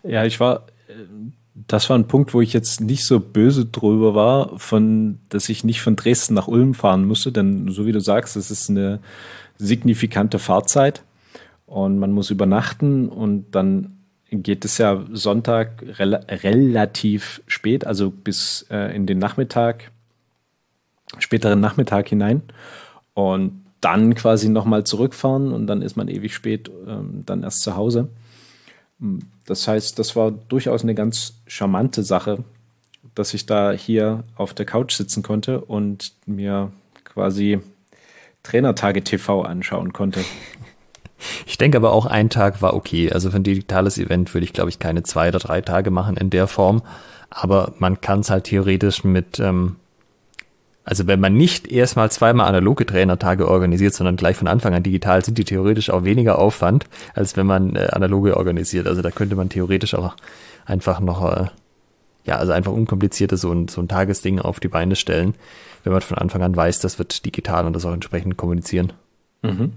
Ja, ich war Äh das war ein Punkt, wo ich jetzt nicht so böse drüber war, von, dass ich nicht von Dresden nach Ulm fahren musste, denn so wie du sagst, es ist eine signifikante Fahrzeit und man muss übernachten und dann geht es ja Sonntag rel relativ spät, also bis äh, in den Nachmittag, späteren Nachmittag hinein und dann quasi nochmal zurückfahren und dann ist man ewig spät, ähm, dann erst zu Hause. Hm, das heißt, das war durchaus eine ganz charmante Sache, dass ich da hier auf der Couch sitzen konnte und mir quasi Trainertage TV anschauen konnte. Ich denke aber auch, ein Tag war okay. Also für ein digitales Event würde ich, glaube ich, keine zwei oder drei Tage machen in der Form. Aber man kann es halt theoretisch mit ähm, also wenn man nicht erstmal zweimal analoge Trainertage organisiert, sondern gleich von Anfang an digital, sind die theoretisch auch weniger Aufwand, als wenn man äh, analoge organisiert. Also da könnte man theoretisch auch einfach noch, äh, ja, also einfach unkomplizierte so ein, so ein Tagesding auf die Beine stellen, wenn man von Anfang an weiß, das wird digital und das auch entsprechend kommunizieren. Mhm.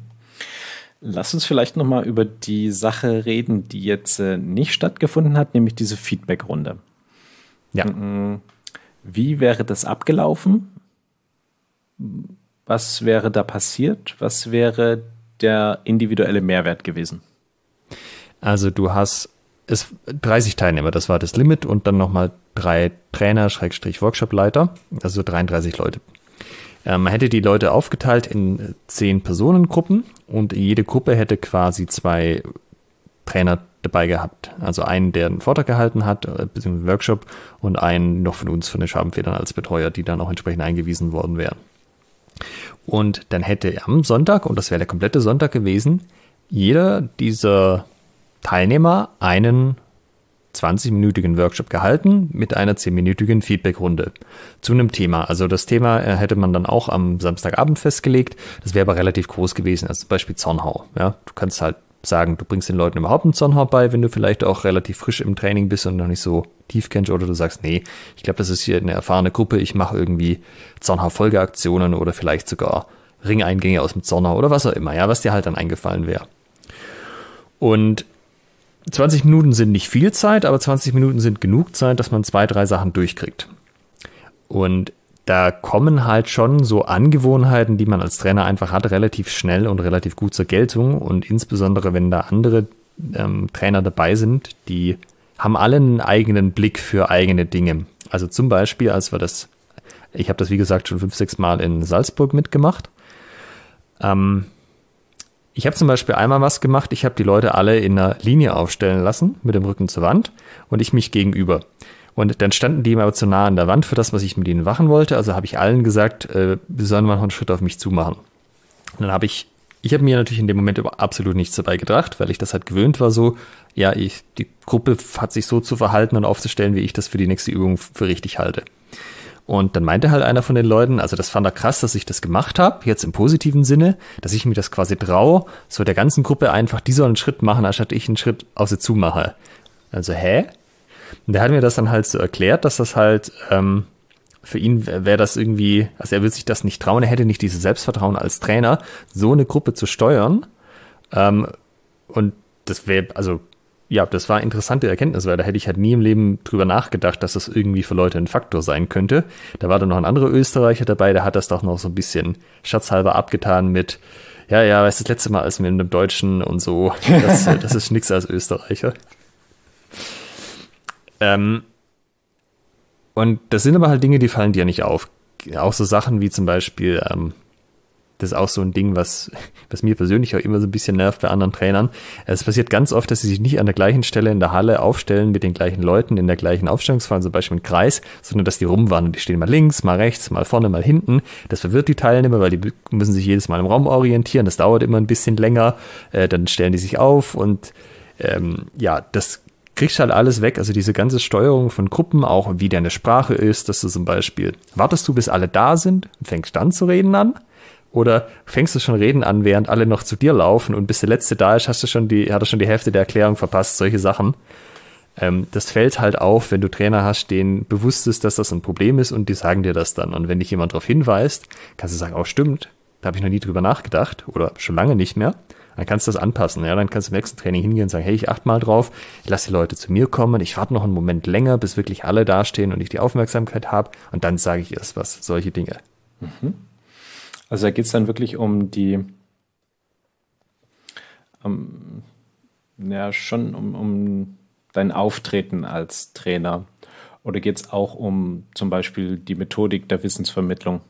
Lass uns vielleicht nochmal über die Sache reden, die jetzt äh, nicht stattgefunden hat, nämlich diese Feedback-Runde. Ja. Mhm. Wie wäre das abgelaufen, was wäre da passiert? Was wäre der individuelle Mehrwert gewesen? Also du hast es 30 Teilnehmer, das war das Limit und dann nochmal drei Trainer, Schrägstrich Workshopleiter, also 33 Leute. Ähm, man hätte die Leute aufgeteilt in zehn Personengruppen und jede Gruppe hätte quasi zwei Trainer dabei gehabt. Also einen, der einen Vortrag gehalten hat, äh, beziehungsweise einen Workshop und einen noch von uns, von den Schabenfedern als Betreuer, die dann auch entsprechend eingewiesen worden wären. Und dann hätte am Sonntag, und das wäre der komplette Sonntag gewesen, jeder dieser Teilnehmer einen 20-minütigen Workshop gehalten mit einer 10-minütigen Feedback-Runde zu einem Thema. Also das Thema äh, hätte man dann auch am Samstagabend festgelegt. Das wäre aber relativ groß gewesen, also zum Beispiel Zornhau. Ja, du kannst halt sagen, du bringst den Leuten überhaupt einen Zonha bei, wenn du vielleicht auch relativ frisch im Training bist und noch nicht so tief kennst oder du sagst, nee, ich glaube, das ist hier eine erfahrene Gruppe, ich mache irgendwie Zonha-Folgeaktionen oder vielleicht sogar Ringeingänge aus dem Zonha oder was auch immer, ja, was dir halt dann eingefallen wäre. Und 20 Minuten sind nicht viel Zeit, aber 20 Minuten sind genug Zeit, dass man zwei, drei Sachen durchkriegt. Und da kommen halt schon so Angewohnheiten, die man als Trainer einfach hat, relativ schnell und relativ gut zur Geltung. Und insbesondere, wenn da andere ähm, Trainer dabei sind, die haben alle einen eigenen Blick für eigene Dinge. Also zum Beispiel, als wir das, ich habe das wie gesagt schon fünf, sechs Mal in Salzburg mitgemacht. Ähm, ich habe zum Beispiel einmal was gemacht, ich habe die Leute alle in einer Linie aufstellen lassen, mit dem Rücken zur Wand und ich mich gegenüber. Und dann standen die immer zu nah an der Wand für das, was ich mit ihnen machen wollte. Also habe ich allen gesagt, äh, sollen mal noch einen Schritt auf mich zumachen. Und dann habe ich, ich habe mir natürlich in dem Moment absolut nichts dabei gedacht, weil ich das halt gewöhnt war so, ja, ich, die Gruppe hat sich so zu verhalten und aufzustellen, wie ich das für die nächste Übung für richtig halte. Und dann meinte halt einer von den Leuten, also das fand er krass, dass ich das gemacht habe, jetzt im positiven Sinne, dass ich mir das quasi traue, so der ganzen Gruppe einfach, die sollen einen Schritt machen, anstatt ich einen Schritt auf sie zumache. Also, hä? Und der hat mir das dann halt so erklärt, dass das halt ähm, für ihn wäre das irgendwie, also er würde sich das nicht trauen, er hätte nicht dieses Selbstvertrauen als Trainer, so eine Gruppe zu steuern. Ähm, und das wäre, also ja, das war eine interessante Erkenntnis, weil da hätte ich halt nie im Leben drüber nachgedacht, dass das irgendwie für Leute ein Faktor sein könnte. Da war dann noch ein anderer Österreicher dabei, der hat das doch noch so ein bisschen schatzhalber abgetan mit, ja, ja, weißt du, das letzte Mal als mit einem Deutschen und so, das, das ist nix als Österreicher. Ähm, und das sind aber halt Dinge, die fallen dir nicht auf. Auch so Sachen wie zum Beispiel, ähm, das ist auch so ein Ding, was, was mir persönlich auch immer so ein bisschen nervt bei anderen Trainern. Es passiert ganz oft, dass sie sich nicht an der gleichen Stelle in der Halle aufstellen mit den gleichen Leuten in der gleichen Aufstellungsphase, zum Beispiel im Kreis, sondern dass die rumwandern. Die stehen mal links, mal rechts, mal vorne, mal hinten. Das verwirrt die Teilnehmer, weil die müssen sich jedes Mal im Raum orientieren. Das dauert immer ein bisschen länger. Äh, dann stellen die sich auf und ähm, ja, das kriegst halt alles weg. Also diese ganze Steuerung von Gruppen, auch wie deine Sprache ist, dass du zum Beispiel wartest du, bis alle da sind und fängst dann zu reden an. Oder fängst du schon Reden an, während alle noch zu dir laufen und bis der Letzte da ist, hast du schon die, hat er schon die Hälfte der Erklärung verpasst, solche Sachen. Ähm, das fällt halt auf, wenn du Trainer hast, denen bewusst ist, dass das ein Problem ist und die sagen dir das dann. Und wenn dich jemand darauf hinweist, kannst du sagen, oh stimmt, da habe ich noch nie drüber nachgedacht oder schon lange nicht mehr. Dann kannst du das anpassen. Ja? Dann kannst du im nächsten Training hingehen und sagen, hey, ich achte mal drauf, ich lasse die Leute zu mir kommen, ich warte noch einen Moment länger, bis wirklich alle dastehen und ich die Aufmerksamkeit habe und dann sage ich erst was, solche Dinge. Mhm. Also da geht es dann wirklich um die, um, ja, schon um, um dein Auftreten als Trainer. Oder geht es auch um zum Beispiel die Methodik der Wissensvermittlung?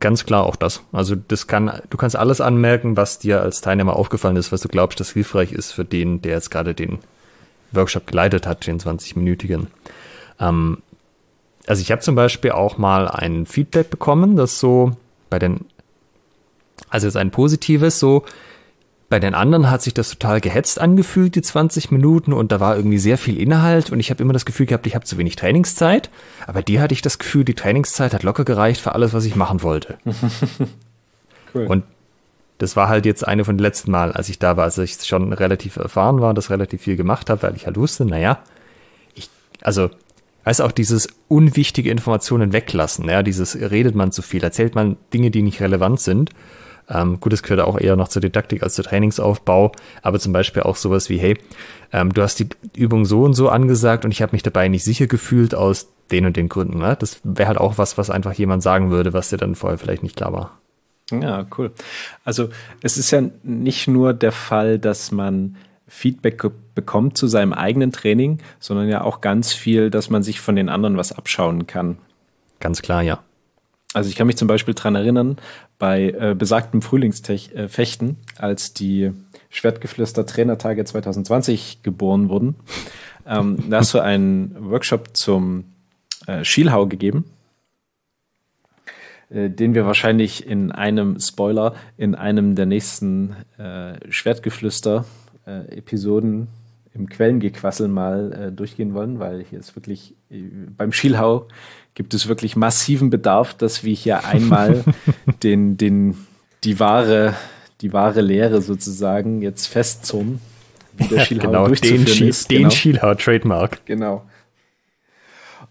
ganz klar auch das. Also das kann, du kannst alles anmerken, was dir als Teilnehmer aufgefallen ist, was du glaubst, das hilfreich ist für den, der jetzt gerade den Workshop geleitet hat, den 20-minütigen. Ähm, also ich habe zum Beispiel auch mal ein Feedback bekommen, das so bei den, also jetzt ein positives, so bei den anderen hat sich das total gehetzt angefühlt, die 20 Minuten, und da war irgendwie sehr viel Inhalt und ich habe immer das Gefühl gehabt, ich habe zu wenig Trainingszeit. Aber dir hatte ich das Gefühl, die Trainingszeit hat locker gereicht für alles, was ich machen wollte. cool. Und das war halt jetzt eine von den letzten Mal, als ich da war, als ich schon relativ erfahren war, das relativ viel gemacht habe, weil ich halt wusste, naja, ich, also weiß auch dieses unwichtige Informationen weglassen, ja, dieses redet man zu viel, erzählt man Dinge, die nicht relevant sind ähm, gut, das gehört auch eher noch zur Didaktik als zu Trainingsaufbau, aber zum Beispiel auch sowas wie, hey, ähm, du hast die Übung so und so angesagt und ich habe mich dabei nicht sicher gefühlt aus den und den Gründen. Ne? Das wäre halt auch was, was einfach jemand sagen würde, was dir dann vorher vielleicht nicht klar war. Ja, cool. Also es ist ja nicht nur der Fall, dass man Feedback bekommt zu seinem eigenen Training, sondern ja auch ganz viel, dass man sich von den anderen was abschauen kann. Ganz klar, ja. Also ich kann mich zum Beispiel daran erinnern, bei äh, besagtem Frühlingsfechten, äh, als die Schwertgeflüster Trainertage 2020 geboren wurden, ähm, da hast du einen Workshop zum äh, Schielhau gegeben, äh, den wir wahrscheinlich in einem Spoiler, in einem der nächsten äh, Schwertgeflüster-Episoden äh, im Quellengequassel mal durchgehen wollen, weil hier ist wirklich beim Schielhau gibt es wirklich massiven Bedarf, dass wir hier einmal den, den, die, wahre, die wahre Lehre sozusagen jetzt festzummen. ja, genau, den, Schiel, ist. den genau. Schielhau-Trademark. Genau.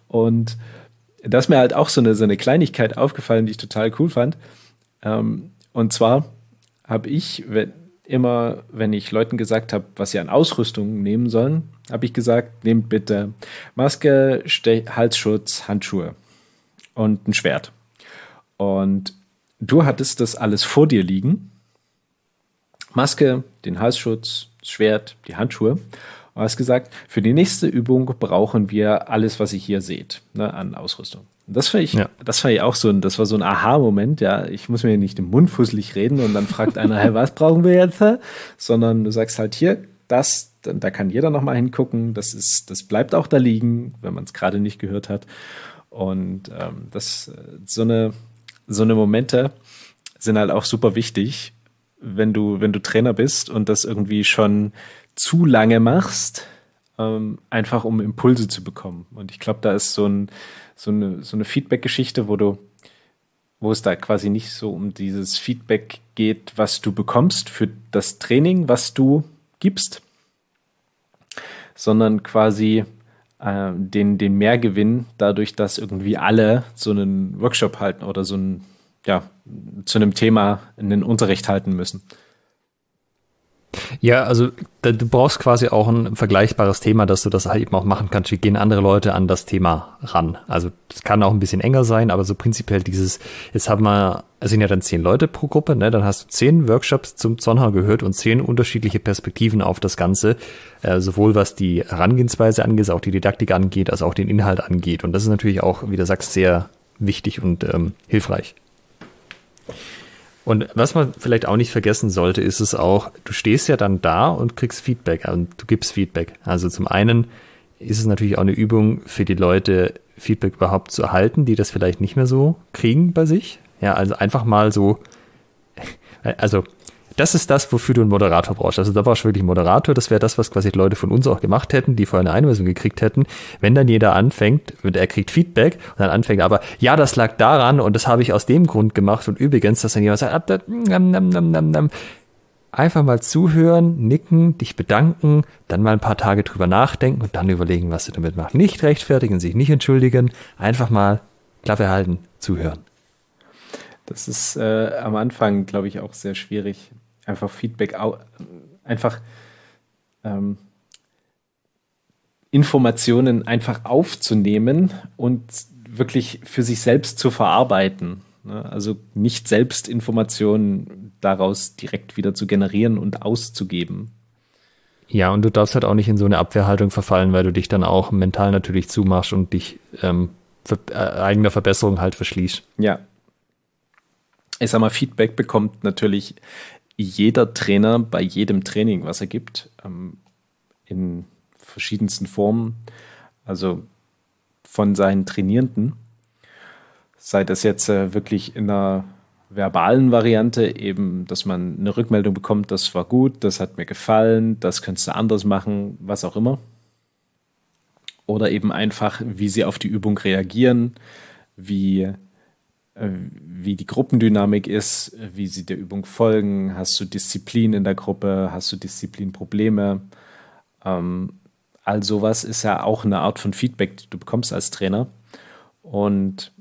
Und das ist mir halt auch so eine, so eine Kleinigkeit aufgefallen, die ich total cool fand. Ähm, und zwar habe ich, wenn, immer, wenn ich Leuten gesagt habe, was sie an Ausrüstung nehmen sollen, habe ich gesagt, nehmt bitte Maske, Ste Halsschutz, Handschuhe und ein Schwert. Und du hattest das alles vor dir liegen. Maske, den Halsschutz, das Schwert, die Handschuhe. Du hast gesagt, für die nächste Übung brauchen wir alles, was ihr hier seht, ne, an Ausrüstung. Das war, ich, ja. das war ich auch so ein, das war so ein Aha-Moment, ja. Ich muss mir nicht im Mund fusselig reden und dann fragt einer, hey, was brauchen wir jetzt? Sondern du sagst halt hier, das, da kann jeder nochmal hingucken. Das ist, das bleibt auch da liegen, wenn man es gerade nicht gehört hat. Und ähm, das, äh, so eine, so eine Momente sind halt auch super wichtig, wenn du, wenn du Trainer bist und das irgendwie schon zu lange machst, ähm, einfach um Impulse zu bekommen. Und ich glaube, da ist so, ein, so eine, so eine Feedback-Geschichte, wo du, wo es da quasi nicht so um dieses Feedback geht, was du bekommst für das Training, was du gibst, sondern quasi äh, den, den Mehrgewinn dadurch, dass irgendwie alle so einen Workshop halten oder so ein, ja, zu einem Thema einen Unterricht halten müssen. Ja, also du brauchst quasi auch ein vergleichbares Thema, dass du das halt eben auch machen kannst. Wie gehen andere Leute an das Thema ran? Also es kann auch ein bisschen enger sein, aber so prinzipiell dieses, jetzt haben wir, es sind ja dann zehn Leute pro Gruppe, ne? Dann hast du zehn Workshops zum Zonha gehört und zehn unterschiedliche Perspektiven auf das Ganze, äh, sowohl was die Herangehensweise angeht, auch die Didaktik angeht, als auch den Inhalt angeht. Und das ist natürlich auch, wie du sagst, sehr wichtig und ähm, hilfreich. Und was man vielleicht auch nicht vergessen sollte, ist es auch, du stehst ja dann da und kriegst Feedback und also du gibst Feedback. Also zum einen ist es natürlich auch eine Übung für die Leute, Feedback überhaupt zu erhalten, die das vielleicht nicht mehr so kriegen bei sich. Ja, also einfach mal so, also das ist das, wofür du einen Moderator brauchst. Also da brauchst du wirklich einen Moderator. Das wäre das, was quasi Leute von uns auch gemacht hätten, die vorher eine Einweisung gekriegt hätten. Wenn dann jeder anfängt, er kriegt Feedback und dann anfängt aber, ja, das lag daran und das habe ich aus dem Grund gemacht und übrigens, dass dann jemand sagt, ab, da, mm, nam, nam, nam, nam, nam einfach mal zuhören, nicken, dich bedanken, dann mal ein paar Tage drüber nachdenken und dann überlegen, was du damit machst. Nicht rechtfertigen, sich nicht entschuldigen, einfach mal Klappe halten, zuhören. Das ist äh, am Anfang, glaube ich, auch sehr schwierig, einfach Feedback, einfach ähm, Informationen einfach aufzunehmen und wirklich für sich selbst zu verarbeiten. Ne? Also nicht selbst Informationen daraus direkt wieder zu generieren und auszugeben. Ja, und du darfst halt auch nicht in so eine Abwehrhaltung verfallen, weil du dich dann auch mental natürlich zumachst und dich ähm, ver äh, eigener Verbesserung halt verschließt. Ja. Ich sag mal, Feedback bekommt natürlich jeder Trainer bei jedem Training, was er gibt, ähm, in verschiedensten Formen, also von seinen Trainierenden, sei das jetzt äh, wirklich in einer verbalen Variante eben, dass man eine Rückmeldung bekommt, das war gut, das hat mir gefallen, das könntest du anders machen, was auch immer. Oder eben einfach, wie sie auf die Übung reagieren, wie äh, wie die Gruppendynamik ist, wie sie der Übung folgen, hast du Disziplin in der Gruppe, hast du Disziplinprobleme. Ähm, all sowas ist ja auch eine Art von Feedback, die du bekommst als Trainer. Und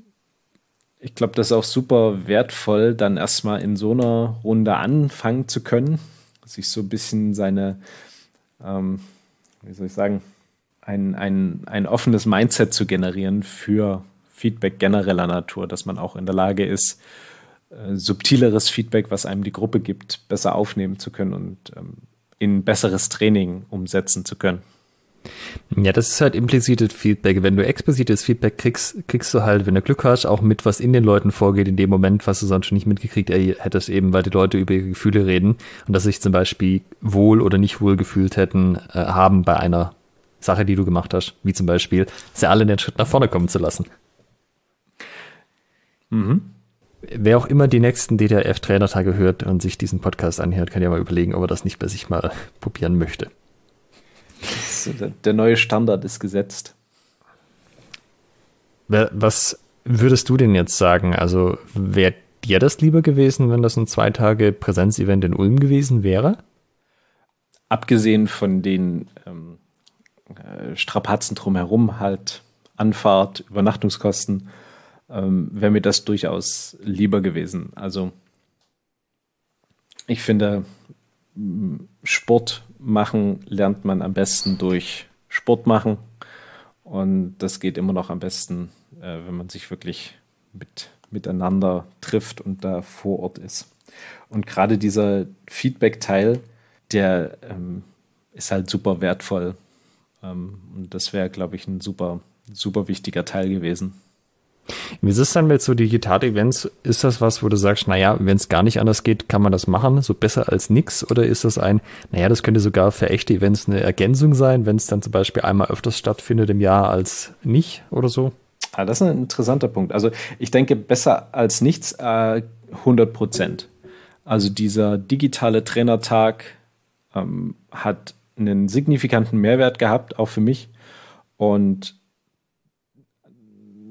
ich glaube, das ist auch super wertvoll, dann erstmal in so einer Runde anfangen zu können, sich so ein bisschen seine, ähm, wie soll ich sagen, ein, ein, ein offenes Mindset zu generieren für Feedback genereller Natur, dass man auch in der Lage ist, äh, subtileres Feedback, was einem die Gruppe gibt, besser aufnehmen zu können und ähm, in besseres Training umsetzen zu können. Ja, das ist halt implizites Feedback. Wenn du explizites Feedback kriegst, kriegst du halt, wenn du Glück hast, auch mit, was in den Leuten vorgeht, in dem Moment, was du sonst nicht mitgekriegt hättest, eben weil die Leute über ihre Gefühle reden und dass sie sich zum Beispiel wohl oder nicht wohl gefühlt hätten, äh, haben bei einer Sache, die du gemacht hast, wie zum Beispiel, sie alle in den Schritt nach vorne kommen zu lassen. Mhm. Wer auch immer die nächsten DTF-Trainertage hört und sich diesen Podcast anhört, kann ja mal überlegen, ob er das nicht bei sich mal probieren möchte. Der neue Standard ist gesetzt. Was würdest du denn jetzt sagen? Also wäre dir das lieber gewesen, wenn das ein zwei Tage Präsenzevent in Ulm gewesen wäre? Abgesehen von den ähm, äh, Strapazen drumherum, halt Anfahrt, Übernachtungskosten, ähm, wäre mir das durchaus lieber gewesen. Also ich finde, mm, Sport machen lernt man am besten durch Sport machen. Und das geht immer noch am besten, äh, wenn man sich wirklich mit, miteinander trifft und da vor Ort ist. Und gerade dieser Feedback-Teil, der ähm, ist halt super wertvoll. Ähm, und das wäre, glaube ich, ein super, super wichtiger Teil gewesen. Wie ist es dann mit so Digital-Events? Ist das was, wo du sagst, naja, wenn es gar nicht anders geht, kann man das machen, so besser als nichts? Oder ist das ein, naja, das könnte sogar für echte Events eine Ergänzung sein, wenn es dann zum Beispiel einmal öfters stattfindet im Jahr als nicht oder so? Ah, das ist ein interessanter Punkt. Also ich denke, besser als nichts, äh, 100 Prozent. Also dieser digitale Trainertag ähm, hat einen signifikanten Mehrwert gehabt, auch für mich. Und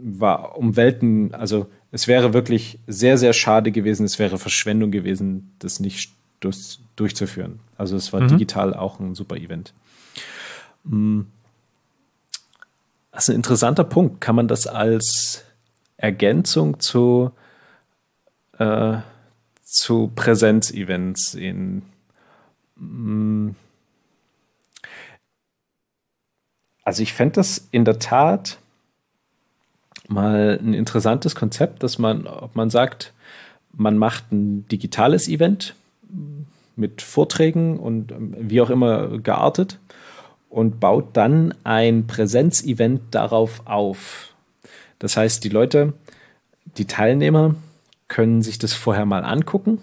war um Welten, also es wäre wirklich sehr, sehr schade gewesen, es wäre Verschwendung gewesen, das nicht durch, durchzuführen. Also es war mhm. digital auch ein super Event. Hm. Das ist ein interessanter Punkt. Kann man das als Ergänzung zu, äh, zu Präsenzevents sehen? Hm. Also ich fände das in der Tat mal ein interessantes Konzept, dass man, ob man sagt, man macht ein digitales Event mit Vorträgen und ähm, wie auch immer geartet und baut dann ein Präsenzevent darauf auf. Das heißt, die Leute, die Teilnehmer können sich das vorher mal angucken,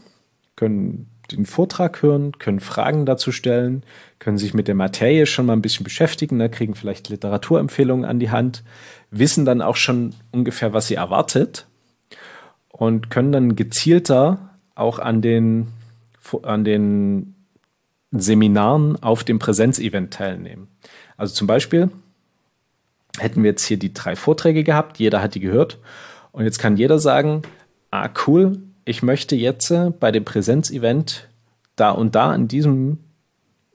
können den Vortrag hören, können Fragen dazu stellen, können sich mit der Materie schon mal ein bisschen beschäftigen, da ne, kriegen vielleicht Literaturempfehlungen an die Hand, wissen dann auch schon ungefähr, was sie erwartet und können dann gezielter auch an den, an den Seminaren auf dem Präsenzevent teilnehmen. Also zum Beispiel hätten wir jetzt hier die drei Vorträge gehabt, jeder hat die gehört und jetzt kann jeder sagen, ah cool, ich möchte jetzt äh, bei dem Präsenzevent da und da an diesem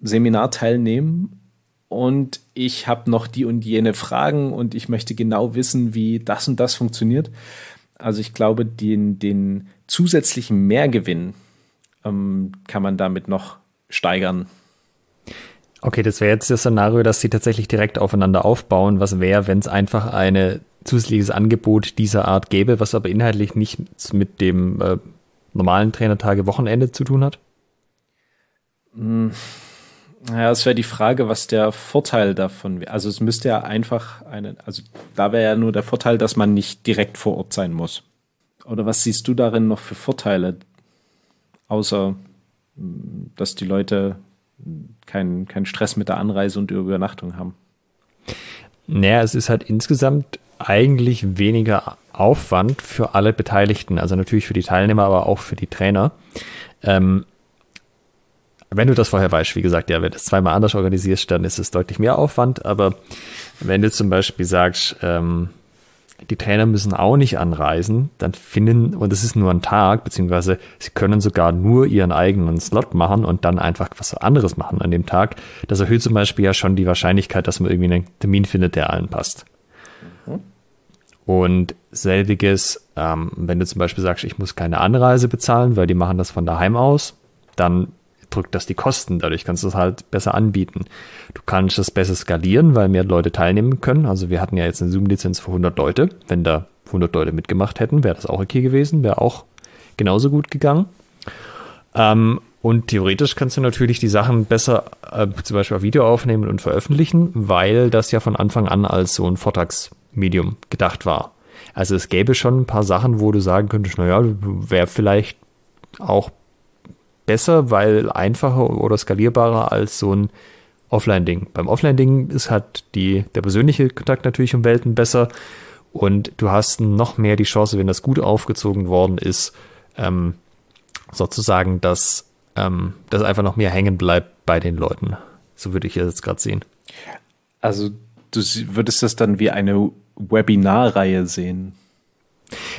Seminar teilnehmen und ich habe noch die und jene Fragen und ich möchte genau wissen, wie das und das funktioniert. Also ich glaube, den, den zusätzlichen Mehrgewinn ähm, kann man damit noch steigern. Okay, das wäre jetzt das Szenario, dass sie tatsächlich direkt aufeinander aufbauen. Was wäre, wenn es einfach ein zusätzliches Angebot dieser Art gäbe, was aber inhaltlich nichts mit dem äh, normalen Trainertage-Wochenende zu tun hat? Hm. Naja, es wäre die Frage, was der Vorteil davon wäre. Also es müsste ja einfach eine, also da wäre ja nur der Vorteil, dass man nicht direkt vor Ort sein muss. Oder was siehst du darin noch für Vorteile, außer hm, dass die Leute hm, keinen kein Stress mit der Anreise und der Übernachtung haben? Naja, es ist halt insgesamt eigentlich weniger Aufwand für alle Beteiligten, also natürlich für die Teilnehmer, aber auch für die Trainer. Ähm, wenn du das vorher weißt, wie gesagt, ja, wenn du es zweimal anders organisierst, dann ist es deutlich mehr Aufwand. Aber wenn du zum Beispiel sagst, ähm, die Trainer müssen auch nicht anreisen, dann finden, und es ist nur ein Tag, beziehungsweise sie können sogar nur ihren eigenen Slot machen und dann einfach was anderes machen an dem Tag. Das erhöht zum Beispiel ja schon die Wahrscheinlichkeit, dass man irgendwie einen Termin findet, der allen passt. Mhm. Und selbiges, ähm, wenn du zum Beispiel sagst, ich muss keine Anreise bezahlen, weil die machen das von daheim aus, dann ausdrückt das die Kosten. Dadurch kannst du es halt besser anbieten. Du kannst es besser skalieren, weil mehr Leute teilnehmen können. Also wir hatten ja jetzt eine Zoom-Lizenz für 100 Leute. Wenn da 100 Leute mitgemacht hätten, wäre das auch okay gewesen, wäre auch genauso gut gegangen. Ähm, und theoretisch kannst du natürlich die Sachen besser äh, zum Beispiel auf Video aufnehmen und veröffentlichen, weil das ja von Anfang an als so ein Vortragsmedium gedacht war. Also es gäbe schon ein paar Sachen, wo du sagen könntest, naja, wäre vielleicht auch besser, weil einfacher oder skalierbarer als so ein Offline-Ding. Beim Offline-Ding ist halt die, der persönliche Kontakt natürlich um Welten besser und du hast noch mehr die Chance, wenn das gut aufgezogen worden ist, ähm, sozusagen, dass ähm, das einfach noch mehr hängen bleibt bei den Leuten. So würde ich jetzt gerade sehen. Also du würdest das dann wie eine Webinarreihe sehen?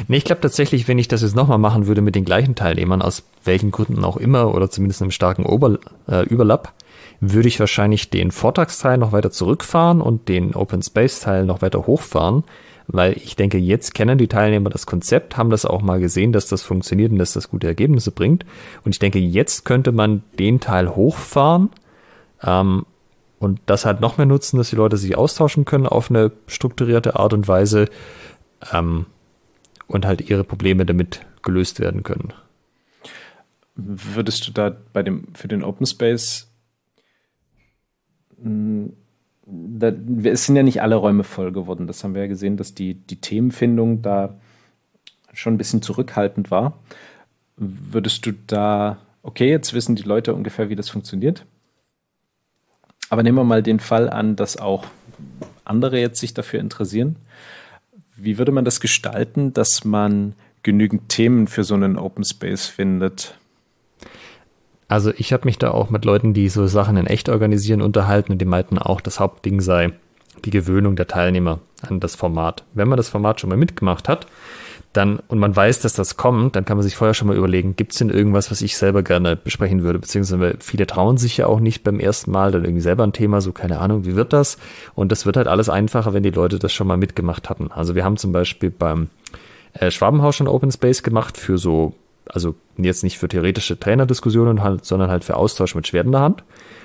Nee, ich glaube tatsächlich, wenn ich das jetzt nochmal machen würde mit den gleichen Teilnehmern, aus welchen Gründen auch immer oder zumindest einem starken Ober äh, Überlapp, würde ich wahrscheinlich den Vortragsteil noch weiter zurückfahren und den Open Space Teil noch weiter hochfahren, weil ich denke, jetzt kennen die Teilnehmer das Konzept, haben das auch mal gesehen, dass das funktioniert und dass das gute Ergebnisse bringt. Und ich denke, jetzt könnte man den Teil hochfahren ähm, und das halt noch mehr nutzen, dass die Leute sich austauschen können auf eine strukturierte Art und Weise. Ähm, und halt ihre Probleme damit gelöst werden können. Würdest du da bei dem, für den Open Space mm, da, es sind ja nicht alle Räume voll geworden. Das haben wir ja gesehen, dass die, die Themenfindung da schon ein bisschen zurückhaltend war. Würdest du da, okay, jetzt wissen die Leute ungefähr, wie das funktioniert. Aber nehmen wir mal den Fall an, dass auch andere jetzt sich dafür interessieren. Wie würde man das gestalten, dass man genügend Themen für so einen Open Space findet? Also ich habe mich da auch mit Leuten, die so Sachen in echt organisieren, unterhalten und die meinten auch, das Hauptding sei die Gewöhnung der Teilnehmer an das Format. Wenn man das Format schon mal mitgemacht hat, dann und man weiß, dass das kommt, dann kann man sich vorher schon mal überlegen, gibt es denn irgendwas, was ich selber gerne besprechen würde? Beziehungsweise viele trauen sich ja auch nicht beim ersten Mal dann irgendwie selber ein Thema, so keine Ahnung, wie wird das? Und das wird halt alles einfacher, wenn die Leute das schon mal mitgemacht hatten. Also wir haben zum Beispiel beim äh, Schwabenhaus schon Open Space gemacht für so, also jetzt nicht für theoretische Trainerdiskussionen, halt, sondern halt für Austausch mit Schwert in der Hand.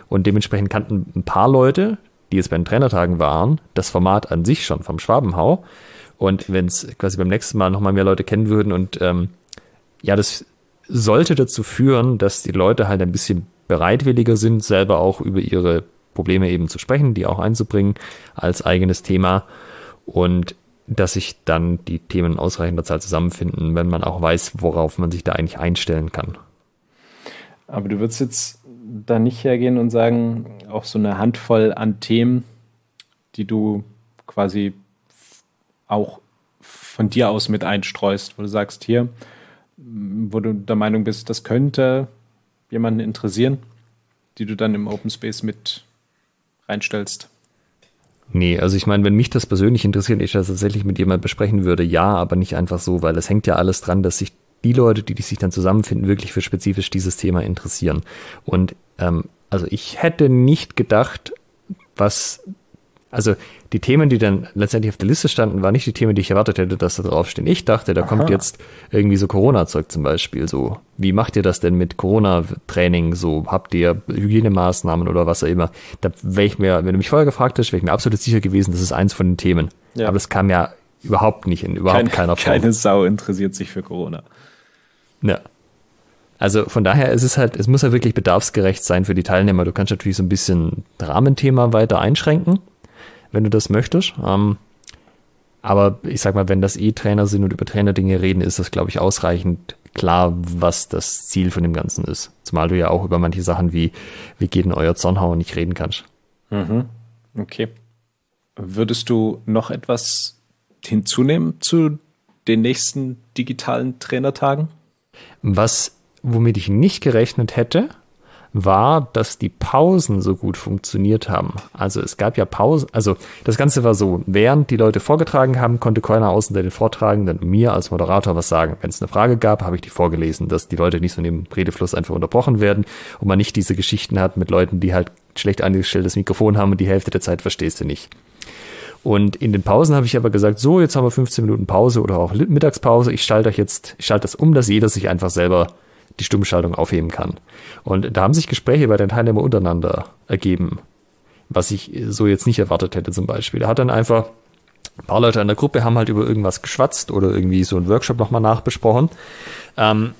Und dementsprechend kannten ein paar Leute, die jetzt bei den Trainertagen waren, das Format an sich schon vom Schwabenhau und wenn es quasi beim nächsten Mal nochmal mehr Leute kennen würden und ähm, ja, das sollte dazu führen, dass die Leute halt ein bisschen bereitwilliger sind, selber auch über ihre Probleme eben zu sprechen, die auch einzubringen als eigenes Thema und dass sich dann die Themen in ausreichender Zahl zusammenfinden, wenn man auch weiß, worauf man sich da eigentlich einstellen kann. Aber du würdest jetzt da nicht hergehen und sagen, auch so eine Handvoll an Themen, die du quasi auch von dir aus mit einstreust, wo du sagst, hier, wo du der Meinung bist, das könnte jemanden interessieren, die du dann im Open Space mit reinstellst? Nee, also ich meine, wenn mich das persönlich interessiert ich das tatsächlich mit jemandem besprechen würde, ja, aber nicht einfach so, weil es hängt ja alles dran, dass sich die Leute, die, die sich dann zusammenfinden, wirklich für spezifisch dieses Thema interessieren. Und ähm, also ich hätte nicht gedacht, was also die Themen, die dann letztendlich auf der Liste standen, waren nicht die Themen, die ich erwartet hätte, dass da draufstehen. Ich dachte, da Aha. kommt jetzt irgendwie so Corona-Zeug zum Beispiel. So, wie macht ihr das denn mit Corona-Training? So, habt ihr Hygienemaßnahmen oder was auch immer? Da wäre ich mir, wenn du mich vorher gefragt hättest, wäre ich mir absolut sicher gewesen, das ist eins von den Themen. Ja. Aber das kam ja überhaupt nicht in überhaupt keine, keiner Form. Keine Sau interessiert sich für Corona. Ja. Also von daher ist es halt, es muss ja wirklich bedarfsgerecht sein für die Teilnehmer. Du kannst natürlich so ein bisschen Rahmenthema weiter einschränken, wenn du das möchtest. Ähm, aber ich sag mal, wenn das eh Trainer sind und über Trainerdinge reden, ist das, glaube ich, ausreichend klar, was das Ziel von dem Ganzen ist. Zumal du ja auch über manche Sachen wie, wie geht denn euer Zornhauer nicht reden kannst. Mhm. Okay. Würdest du noch etwas hinzunehmen zu den nächsten digitalen Trainertagen? Was, womit ich nicht gerechnet hätte, war, dass die Pausen so gut funktioniert haben. Also es gab ja Pausen, also das Ganze war so, während die Leute vorgetragen haben, konnte keiner außer den Vortragenden und mir als Moderator was sagen. Wenn es eine Frage gab, habe ich die vorgelesen, dass die Leute nicht so in dem Redefluss einfach unterbrochen werden und man nicht diese Geschichten hat mit Leuten, die halt schlecht eingestelltes Mikrofon haben und die Hälfte der Zeit verstehst du nicht. Und in den Pausen habe ich aber gesagt, so, jetzt haben wir 15 Minuten Pause oder auch Mittagspause. Ich schalte euch jetzt, ich schalte das um, dass jeder sich einfach selber die Stummschaltung aufheben kann. Und da haben sich Gespräche bei den Teilnehmern untereinander ergeben, was ich so jetzt nicht erwartet hätte zum Beispiel. Da hat dann einfach ein paar Leute in der Gruppe haben halt über irgendwas geschwatzt oder irgendwie so einen Workshop nochmal nachbesprochen. Ähm,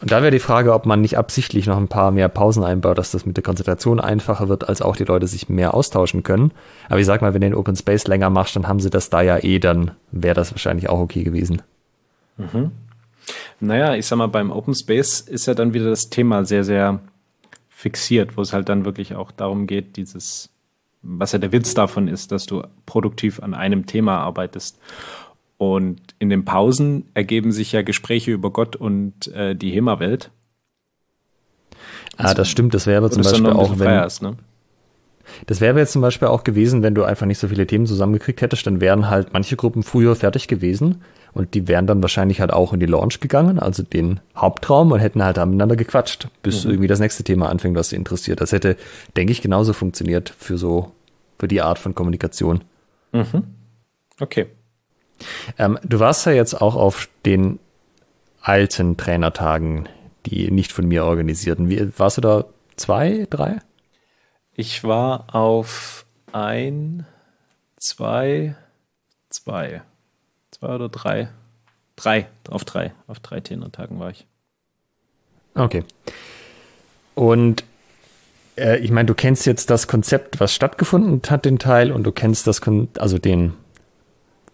und da wäre die Frage, ob man nicht absichtlich noch ein paar mehr Pausen einbaut, dass das mit der Konzentration einfacher wird, als auch die Leute sich mehr austauschen können. Aber ich sag mal, wenn du den Open Space länger machst, dann haben sie das da ja eh, dann wäre das wahrscheinlich auch okay gewesen. Mhm. Naja, ich sag mal, beim Open Space ist ja dann wieder das Thema sehr, sehr fixiert, wo es halt dann wirklich auch darum geht, dieses, was ja der Witz davon ist, dass du produktiv an einem Thema arbeitest. Und in den Pausen ergeben sich ja Gespräche über Gott und äh, die HEMA-Welt. Also, ah, das stimmt. Das wäre aber zum Beispiel auch, wenn. Feierst, ne? Das wäre jetzt zum Beispiel auch gewesen, wenn du einfach nicht so viele Themen zusammengekriegt hättest, dann wären halt manche Gruppen früher fertig gewesen. Und die wären dann wahrscheinlich halt auch in die Launch gegangen, also den Hauptraum, und hätten halt da miteinander gequatscht, bis mhm. irgendwie das nächste Thema anfängt, was sie interessiert. Das hätte, denke ich, genauso funktioniert für so, für die Art von Kommunikation. Mhm. Okay. Ähm, du warst ja jetzt auch auf den alten Trainertagen, die nicht von mir organisierten. Wie, warst du da zwei, drei? Ich war auf ein, zwei, zwei zwei oder drei. Drei, auf drei, auf drei Tenor-Tagen war ich. Okay. Und äh, ich meine, du kennst jetzt das Konzept, was stattgefunden hat, den Teil, und du kennst das, Kon also den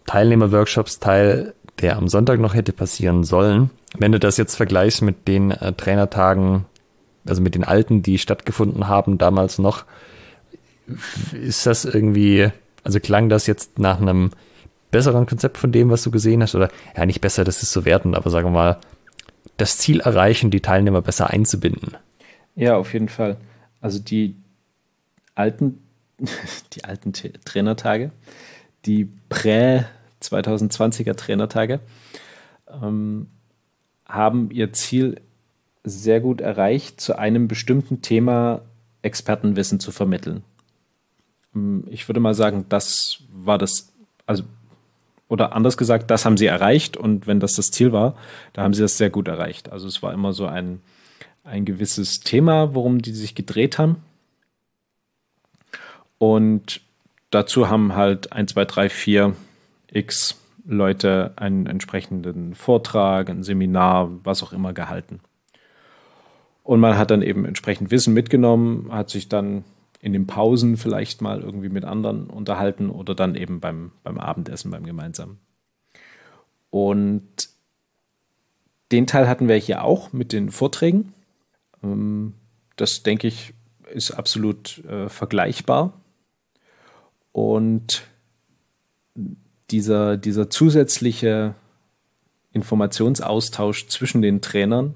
Teilnehmer-Workshops-Teil, der am Sonntag noch hätte passieren sollen. Wenn du das jetzt vergleichst mit den äh, Trainertagen, also mit den alten, die stattgefunden haben damals noch, ist das irgendwie, also klang das jetzt nach einem besseren Konzept von dem, was du gesehen hast? Oder ja, nicht besser, das ist zu werten, aber sagen wir mal, das Ziel erreichen, die Teilnehmer besser einzubinden. Ja, auf jeden Fall. Also die alten, die alten Trainertage, die Prä-2020er Trainertage, ähm, haben ihr Ziel sehr gut erreicht, zu einem bestimmten Thema Expertenwissen zu vermitteln. Ähm, ich würde mal sagen, das war das, also oder anders gesagt, das haben sie erreicht und wenn das das Ziel war, da haben sie das sehr gut erreicht. Also es war immer so ein, ein gewisses Thema, worum die sich gedreht haben. Und dazu haben halt 1, 2, 3, 4 x Leute einen entsprechenden Vortrag, ein Seminar, was auch immer gehalten. Und man hat dann eben entsprechend Wissen mitgenommen, hat sich dann in den Pausen vielleicht mal irgendwie mit anderen unterhalten oder dann eben beim, beim Abendessen, beim gemeinsamen. Und den Teil hatten wir hier auch mit den Vorträgen. Ähm, das denke ich ist absolut äh, vergleichbar. Und dieser, dieser zusätzliche Informationsaustausch zwischen den Trainern,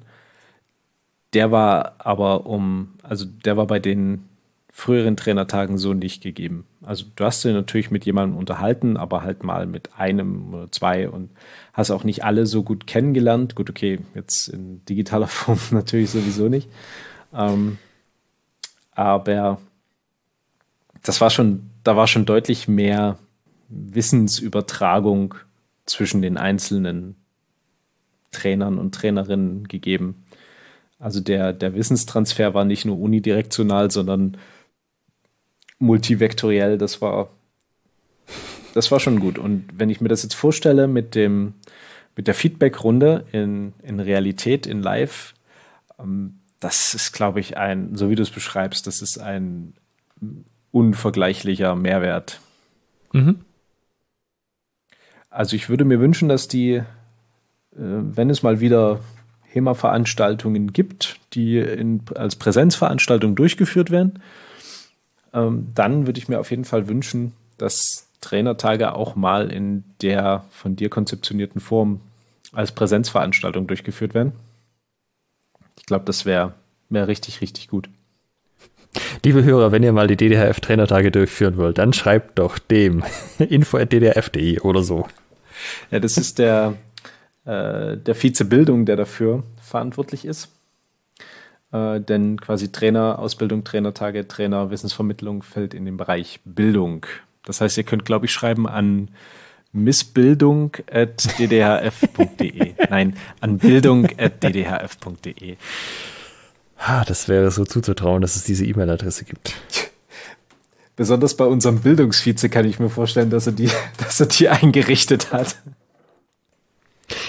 der war aber um, also der war bei den früheren Trainertagen so nicht gegeben. Also du hast dich natürlich mit jemandem unterhalten, aber halt mal mit einem oder zwei und hast auch nicht alle so gut kennengelernt. Gut, okay, jetzt in digitaler Form natürlich sowieso nicht. Ähm, aber das war schon, da war schon deutlich mehr Wissensübertragung zwischen den einzelnen Trainern und Trainerinnen gegeben. Also der, der Wissenstransfer war nicht nur unidirektional, sondern multivektoriell, das war, das war schon gut. Und wenn ich mir das jetzt vorstelle mit dem, mit der Feedback-Runde in, in Realität, in Live, ähm, das ist, glaube ich, ein, so wie du es beschreibst, das ist ein unvergleichlicher Mehrwert. Mhm. Also ich würde mir wünschen, dass die, äh, wenn es mal wieder HEMA-Veranstaltungen gibt, die in, als Präsenzveranstaltung durchgeführt werden, ähm, dann würde ich mir auf jeden Fall wünschen, dass Trainertage auch mal in der von dir konzeptionierten Form als Präsenzveranstaltung durchgeführt werden. Ich glaube, das wäre wär richtig, richtig gut. Liebe Hörer, wenn ihr mal die DDHF-Trainertage durchführen wollt, dann schreibt doch dem info.ddhf.de oder so. Ja, das ist der, äh, der Vize Bildung, der dafür verantwortlich ist äh, denn quasi Trainerausbildung, Trainertage, Trainerwissensvermittlung fällt in den Bereich Bildung. Das heißt, ihr könnt, glaube ich, schreiben an missbildung.ddhf.de. Nein, an bildung.ddhf.de. Das wäre so zuzutrauen, dass es diese E-Mail-Adresse gibt. Besonders bei unserem Bildungsvize kann ich mir vorstellen, dass er die, dass er die eingerichtet hat.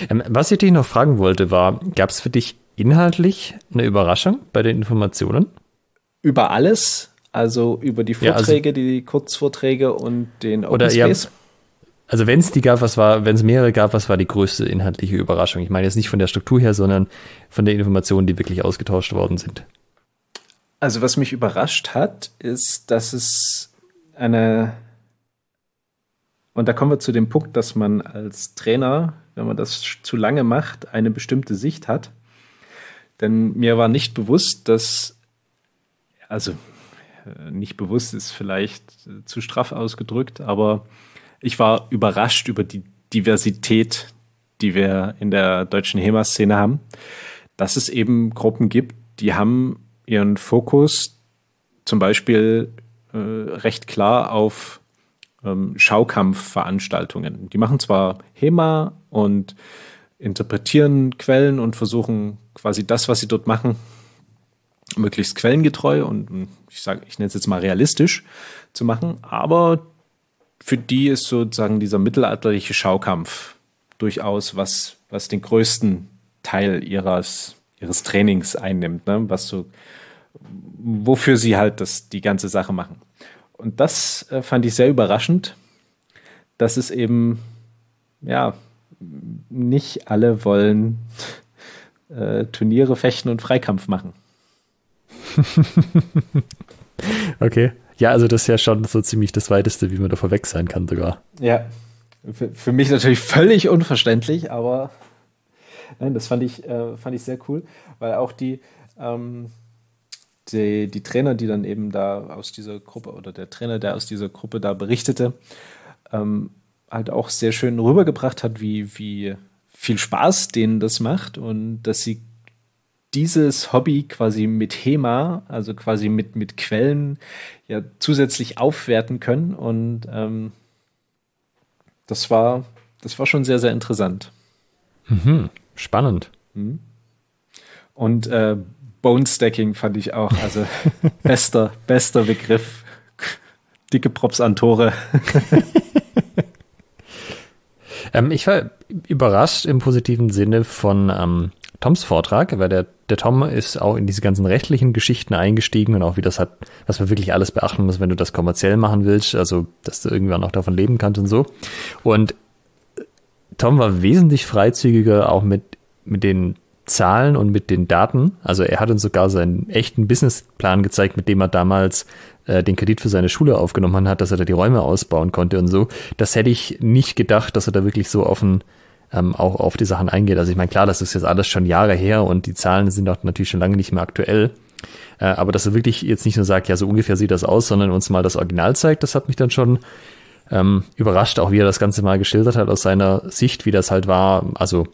Ähm, was ich dich noch fragen wollte, war, gab es für dich inhaltlich eine Überraschung bei den Informationen? Über alles, also über die Vorträge, ja, also, die Kurzvorträge und den Open oder, Space. Ja, also wenn es die gab, was war, wenn es mehrere gab, was war die größte inhaltliche Überraschung? Ich meine jetzt nicht von der Struktur her, sondern von den Informationen, die wirklich ausgetauscht worden sind. Also was mich überrascht hat, ist, dass es eine und da kommen wir zu dem Punkt, dass man als Trainer, wenn man das zu lange macht, eine bestimmte Sicht hat. Denn mir war nicht bewusst, dass, also äh, nicht bewusst ist vielleicht äh, zu straff ausgedrückt, aber ich war überrascht über die Diversität, die wir in der deutschen HEMA-Szene haben, dass es eben Gruppen gibt, die haben ihren Fokus zum Beispiel äh, recht klar auf ähm, Schaukampfveranstaltungen. Die machen zwar HEMA und interpretieren Quellen und versuchen quasi das, was sie dort machen, möglichst quellengetreu und hm, ich sage, ich nenne es jetzt mal realistisch zu machen. Aber für die ist sozusagen dieser mittelalterliche Schaukampf durchaus was, was den größten Teil ihres, ihres Trainings einnimmt, ne? was so, wofür sie halt das, die ganze Sache machen. Und das äh, fand ich sehr überraschend, dass es eben, ja, nicht alle wollen äh, Turniere fechten und Freikampf machen. okay. Ja, also das ist ja schon so ziemlich das Weiteste, wie man davor weg sein kann sogar. Ja. Für, für mich natürlich völlig unverständlich, aber nein, das fand ich, äh, fand ich sehr cool, weil auch die, ähm, die, die, Trainer, die dann eben da aus dieser Gruppe oder der Trainer, der aus dieser Gruppe da berichtete, ähm, halt auch sehr schön rübergebracht hat, wie, wie viel Spaß denen das macht und dass sie dieses Hobby quasi mit HEMA, also quasi mit, mit Quellen, ja zusätzlich aufwerten können. Und ähm, das war, das war schon sehr, sehr interessant. Mhm, spannend. Mhm. Und äh, Bone Stacking fand ich auch, also bester, bester Begriff. Dicke Props an Tore. Ähm, ich war überrascht im positiven Sinne von ähm, Toms Vortrag, weil der, der Tom ist auch in diese ganzen rechtlichen Geschichten eingestiegen und auch wie das hat, was man wirklich alles beachten muss, wenn du das kommerziell machen willst, also dass du irgendwann auch davon leben kannst und so. Und äh, Tom war wesentlich freizügiger auch mit, mit den Zahlen und mit den Daten. Also er hat uns sogar seinen echten Businessplan gezeigt, mit dem er damals äh, den Kredit für seine Schule aufgenommen hat, dass er da die Räume ausbauen konnte und so. Das hätte ich nicht gedacht, dass er da wirklich so offen ähm, auch auf die Sachen eingeht. Also ich meine, klar, das ist jetzt alles schon Jahre her und die Zahlen sind auch natürlich schon lange nicht mehr aktuell. Äh, aber dass er wirklich jetzt nicht nur sagt, ja, so ungefähr sieht das aus, sondern uns mal das Original zeigt, das hat mich dann schon ähm, überrascht, auch wie er das Ganze mal geschildert hat aus seiner Sicht, wie das halt war. Also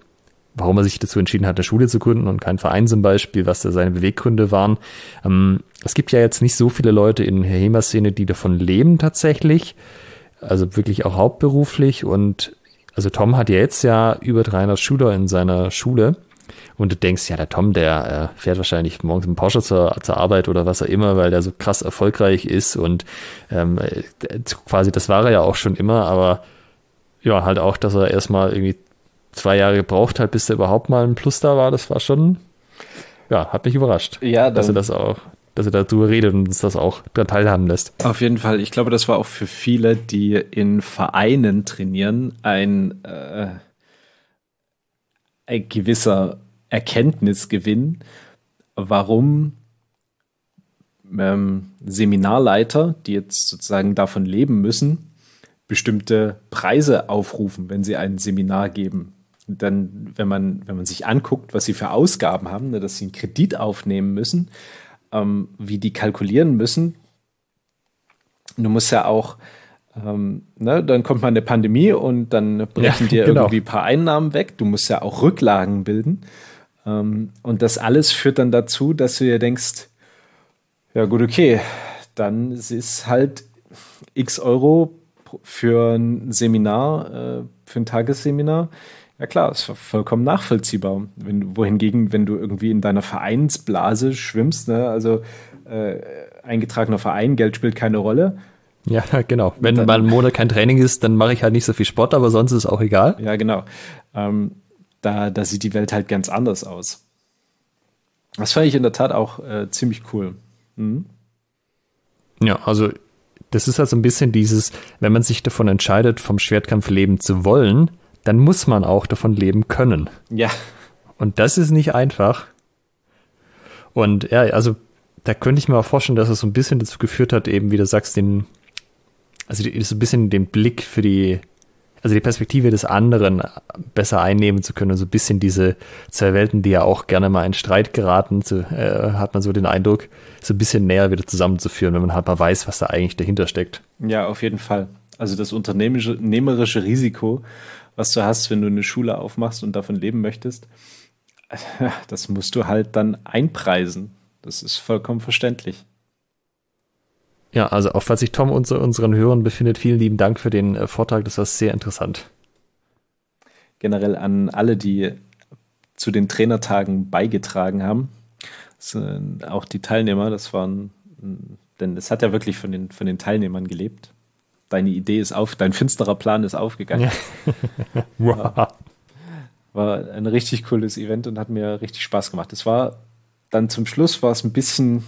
warum er sich dazu entschieden hat, eine Schule zu gründen und keinen Verein zum Beispiel, was da seine Beweggründe waren. Ähm, es gibt ja jetzt nicht so viele Leute in der HEMA-Szene, die davon leben tatsächlich, also wirklich auch hauptberuflich. Und also Tom hat ja jetzt ja über 300 Schüler in seiner Schule. Und du denkst, ja, der Tom, der äh, fährt wahrscheinlich morgens im Porsche zur, zur Arbeit oder was auch immer, weil der so krass erfolgreich ist und ähm, äh, quasi das war er ja auch schon immer, aber ja, halt auch, dass er erstmal irgendwie zwei Jahre gebraucht hat, bis da überhaupt mal ein Plus da war, das war schon, ja, hat mich überrascht. Ja, dann, dass er das auch, dass er darüber redet und uns das auch daran teilhaben lässt. Auf jeden Fall. Ich glaube, das war auch für viele, die in Vereinen trainieren, ein, äh, ein gewisser Erkenntnisgewinn, warum ähm, Seminarleiter, die jetzt sozusagen davon leben müssen, bestimmte Preise aufrufen, wenn sie ein Seminar geben dann, wenn man, wenn man sich anguckt, was sie für Ausgaben haben, ne, dass sie einen Kredit aufnehmen müssen, ähm, wie die kalkulieren müssen. Du musst ja auch, ähm, ne, dann kommt mal eine Pandemie und dann brechen ja, dir genau. irgendwie ein paar Einnahmen weg. Du musst ja auch Rücklagen bilden. Ähm, und das alles führt dann dazu, dass du dir denkst, ja gut, okay, dann ist halt x Euro für ein Seminar, äh, für ein Tagesseminar ja klar, ist vollkommen nachvollziehbar. Wenn, wohingegen, wenn du irgendwie in deiner Vereinsblase schwimmst, ne? also äh, eingetragener Verein, Geld spielt keine Rolle. Ja, genau. Wenn dann, mal ein Monat kein Training ist, dann mache ich halt nicht so viel Sport, aber sonst ist es auch egal. Ja, genau. Ähm, da, da sieht die Welt halt ganz anders aus. Das fand ich in der Tat auch äh, ziemlich cool. Mhm. Ja, also das ist halt so ein bisschen dieses, wenn man sich davon entscheidet, vom Schwertkampf leben zu wollen, dann muss man auch davon leben können. Ja. Und das ist nicht einfach. Und ja, also da könnte ich mir auch vorstellen, dass es so ein bisschen dazu geführt hat, eben wie du sagst, den, also die, so ein bisschen den Blick für die, also die Perspektive des anderen besser einnehmen zu können. Und so ein bisschen diese zwei Welten, die ja auch gerne mal in Streit geraten, zu, äh, hat man so den Eindruck, so ein bisschen näher wieder zusammenzuführen, wenn man halt mal weiß, was da eigentlich dahinter steckt. Ja, auf jeden Fall. Also das unternehmerische Risiko was du hast, wenn du eine Schule aufmachst und davon leben möchtest, das musst du halt dann einpreisen. Das ist vollkommen verständlich. Ja, also auch falls sich Tom unter unseren Hörern befindet, vielen lieben Dank für den äh, Vortrag. Das war sehr interessant. Generell an alle, die zu den Trainertagen beigetragen haben. Auch die Teilnehmer, das waren, denn es hat ja wirklich von den, von den Teilnehmern gelebt deine Idee ist auf, dein finsterer Plan ist aufgegangen. Ja. war, war ein richtig cooles Event und hat mir richtig Spaß gemacht. Es war dann zum Schluss war es ein bisschen,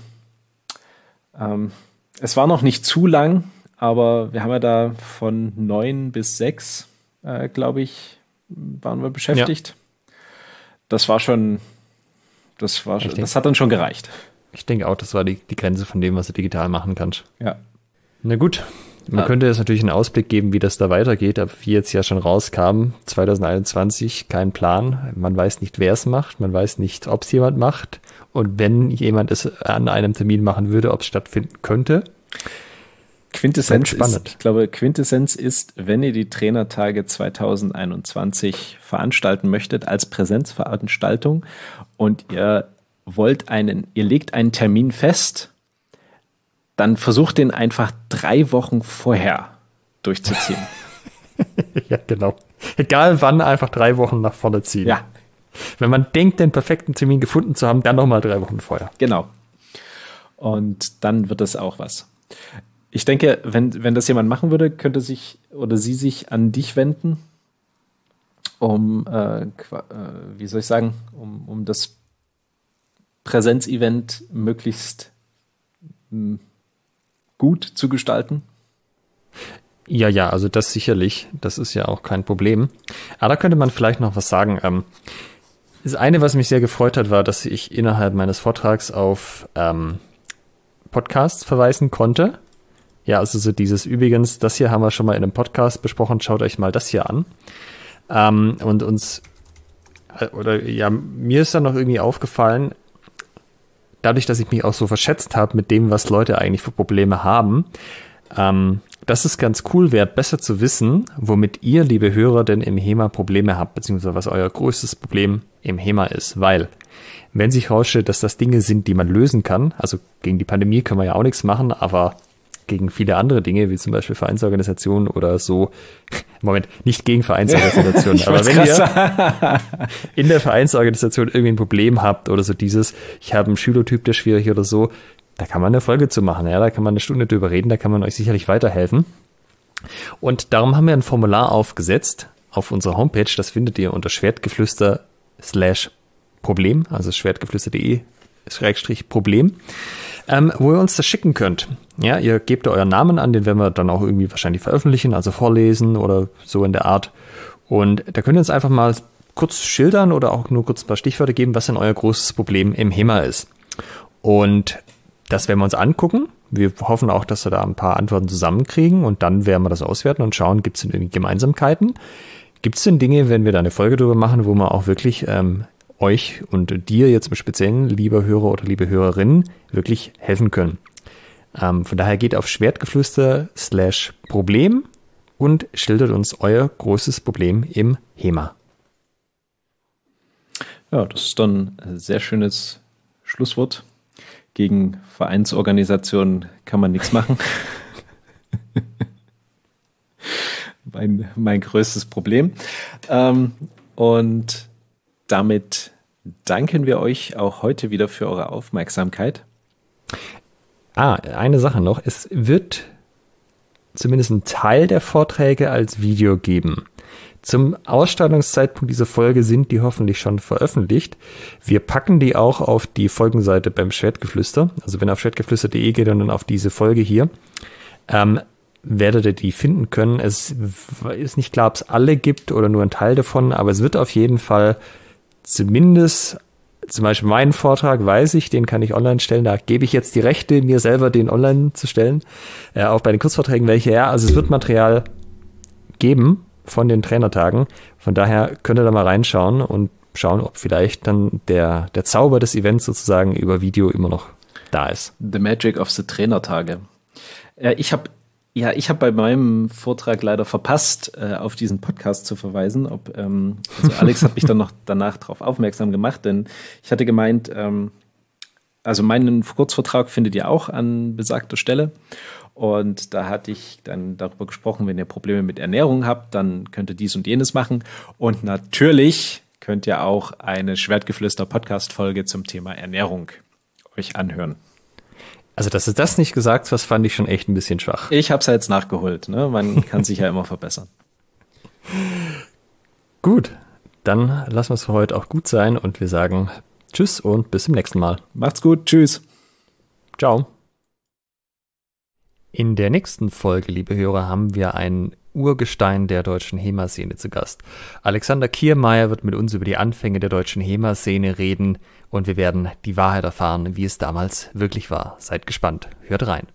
ähm, es war noch nicht zu lang, aber wir haben ja da von neun bis sechs, äh, glaube ich, waren wir beschäftigt. Ja. Das war schon, das war, schon, das hat dann schon gereicht. Ich denke auch, das war die, die Grenze von dem, was du digital machen kannst. Ja. Na gut, man könnte jetzt natürlich einen Ausblick geben, wie das da weitergeht, aber wie jetzt ja schon rauskam, 2021 kein Plan. Man weiß nicht, wer es macht, man weiß nicht, ob es jemand macht und wenn jemand es an einem Termin machen würde, ob es stattfinden könnte. Quintessenz ist, ich glaube, Quintessenz ist, wenn ihr die Trainertage 2021 veranstalten möchtet als Präsenzveranstaltung und ihr wollt einen, ihr legt einen Termin fest dann versuch den einfach drei Wochen vorher durchzuziehen. ja, genau. Egal wann, einfach drei Wochen nach vorne ziehen. Ja. Wenn man denkt, den perfekten Termin gefunden zu haben, dann nochmal drei Wochen vorher. Genau. Und dann wird das auch was. Ich denke, wenn, wenn das jemand machen würde, könnte sich oder sie sich an dich wenden, um, äh, äh wie soll ich sagen, um, um das Präsenzevent möglichst gut zu gestalten? Ja, ja, also das sicherlich. Das ist ja auch kein Problem. Aber da könnte man vielleicht noch was sagen. Ähm, das eine, was mich sehr gefreut hat, war, dass ich innerhalb meines Vortrags auf ähm, Podcasts verweisen konnte. Ja, also so dieses übrigens, das hier haben wir schon mal in einem Podcast besprochen, schaut euch mal das hier an. Ähm, und uns, äh, oder ja, mir ist dann noch irgendwie aufgefallen, dadurch, dass ich mich auch so verschätzt habe mit dem, was Leute eigentlich für Probleme haben, ähm, dass es ganz cool wäre, besser zu wissen, womit ihr, liebe Hörer, denn im HEMA Probleme habt, beziehungsweise was euer größtes Problem im HEMA ist, weil wenn sich herausstellt, dass das Dinge sind, die man lösen kann, also gegen die Pandemie können wir ja auch nichts machen, aber gegen viele andere Dinge, wie zum Beispiel Vereinsorganisationen oder so. Moment, nicht gegen Vereinsorganisationen, aber wenn ihr in der Vereinsorganisation irgendwie ein Problem habt oder so dieses, ich habe einen Schülotyp, der schwierig oder so, da kann man eine Folge zu machen, ja, da kann man eine Stunde drüber reden, da kann man euch sicherlich weiterhelfen. Und darum haben wir ein Formular aufgesetzt auf unserer Homepage, das findet ihr unter schwertgeflüster slash Problem, also schwertgeflüster.de Schrägstrich Problem ähm, wo ihr uns das schicken könnt. Ja, ihr gebt da euren Namen an, den werden wir dann auch irgendwie wahrscheinlich veröffentlichen, also vorlesen oder so in der Art. Und da könnt ihr uns einfach mal kurz schildern oder auch nur kurz ein paar Stichwörter geben, was denn euer großes Problem im HEMA ist. Und das werden wir uns angucken. Wir hoffen auch, dass wir da ein paar Antworten zusammenkriegen und dann werden wir das auswerten und schauen, gibt es denn irgendwie Gemeinsamkeiten? Gibt es denn Dinge, wenn wir da eine Folge drüber machen, wo wir auch wirklich ähm, euch und dir jetzt im Speziellen, lieber Hörer oder liebe Hörerin, wirklich helfen können. Ähm, von daher geht auf Schwertgeflüster slash Problem und schildert uns euer großes Problem im HEMA. Ja, das ist dann ein sehr schönes Schlusswort. Gegen Vereinsorganisationen kann man nichts machen. mein, mein größtes Problem. Ähm, und damit danken wir euch auch heute wieder für eure Aufmerksamkeit. Ah, eine Sache noch. Es wird zumindest einen Teil der Vorträge als Video geben. Zum Ausstrahlungszeitpunkt dieser Folge sind die hoffentlich schon veröffentlicht. Wir packen die auch auf die Folgenseite beim Schwertgeflüster. Also wenn ihr auf schwertgeflüster.de geht und dann auf diese Folge hier, ähm, werdet ihr die finden können. Es ist nicht klar, ob es alle gibt oder nur ein Teil davon, aber es wird auf jeden Fall zumindest zum Beispiel meinen Vortrag weiß ich, den kann ich online stellen. Da gebe ich jetzt die Rechte, mir selber den online zu stellen. Äh, auch bei den Kurzvorträgen welche. Ja, also es wird Material geben von den Trainertagen. Von daher könnt ihr da mal reinschauen und schauen, ob vielleicht dann der, der Zauber des Events sozusagen über Video immer noch da ist. The Magic of the Trainertage. Äh, ich habe ja, ich habe bei meinem Vortrag leider verpasst, äh, auf diesen Podcast zu verweisen. Ob, ähm, also Alex hat mich dann noch danach darauf aufmerksam gemacht, denn ich hatte gemeint, ähm, also meinen Kurzvortrag findet ihr auch an besagter Stelle. Und da hatte ich dann darüber gesprochen, wenn ihr Probleme mit Ernährung habt, dann könnt ihr dies und jenes machen. Und natürlich könnt ihr auch eine Schwertgeflüster Podcast-Folge zum Thema Ernährung euch anhören. Also, dass du das nicht gesagt hast, fand ich schon echt ein bisschen schwach. Ich hab's ja jetzt nachgeholt, ne? Man kann sich ja immer verbessern. Gut, dann lassen wir es für heute auch gut sein und wir sagen Tschüss und bis zum nächsten Mal. Macht's gut, tschüss. Ciao. In der nächsten Folge, liebe Hörer, haben wir einen Urgestein der deutschen HEMA-Szene zu Gast. Alexander Kiermeier wird mit uns über die Anfänge der deutschen HEMA-Szene reden, und wir werden die Wahrheit erfahren, wie es damals wirklich war. Seid gespannt, hört rein.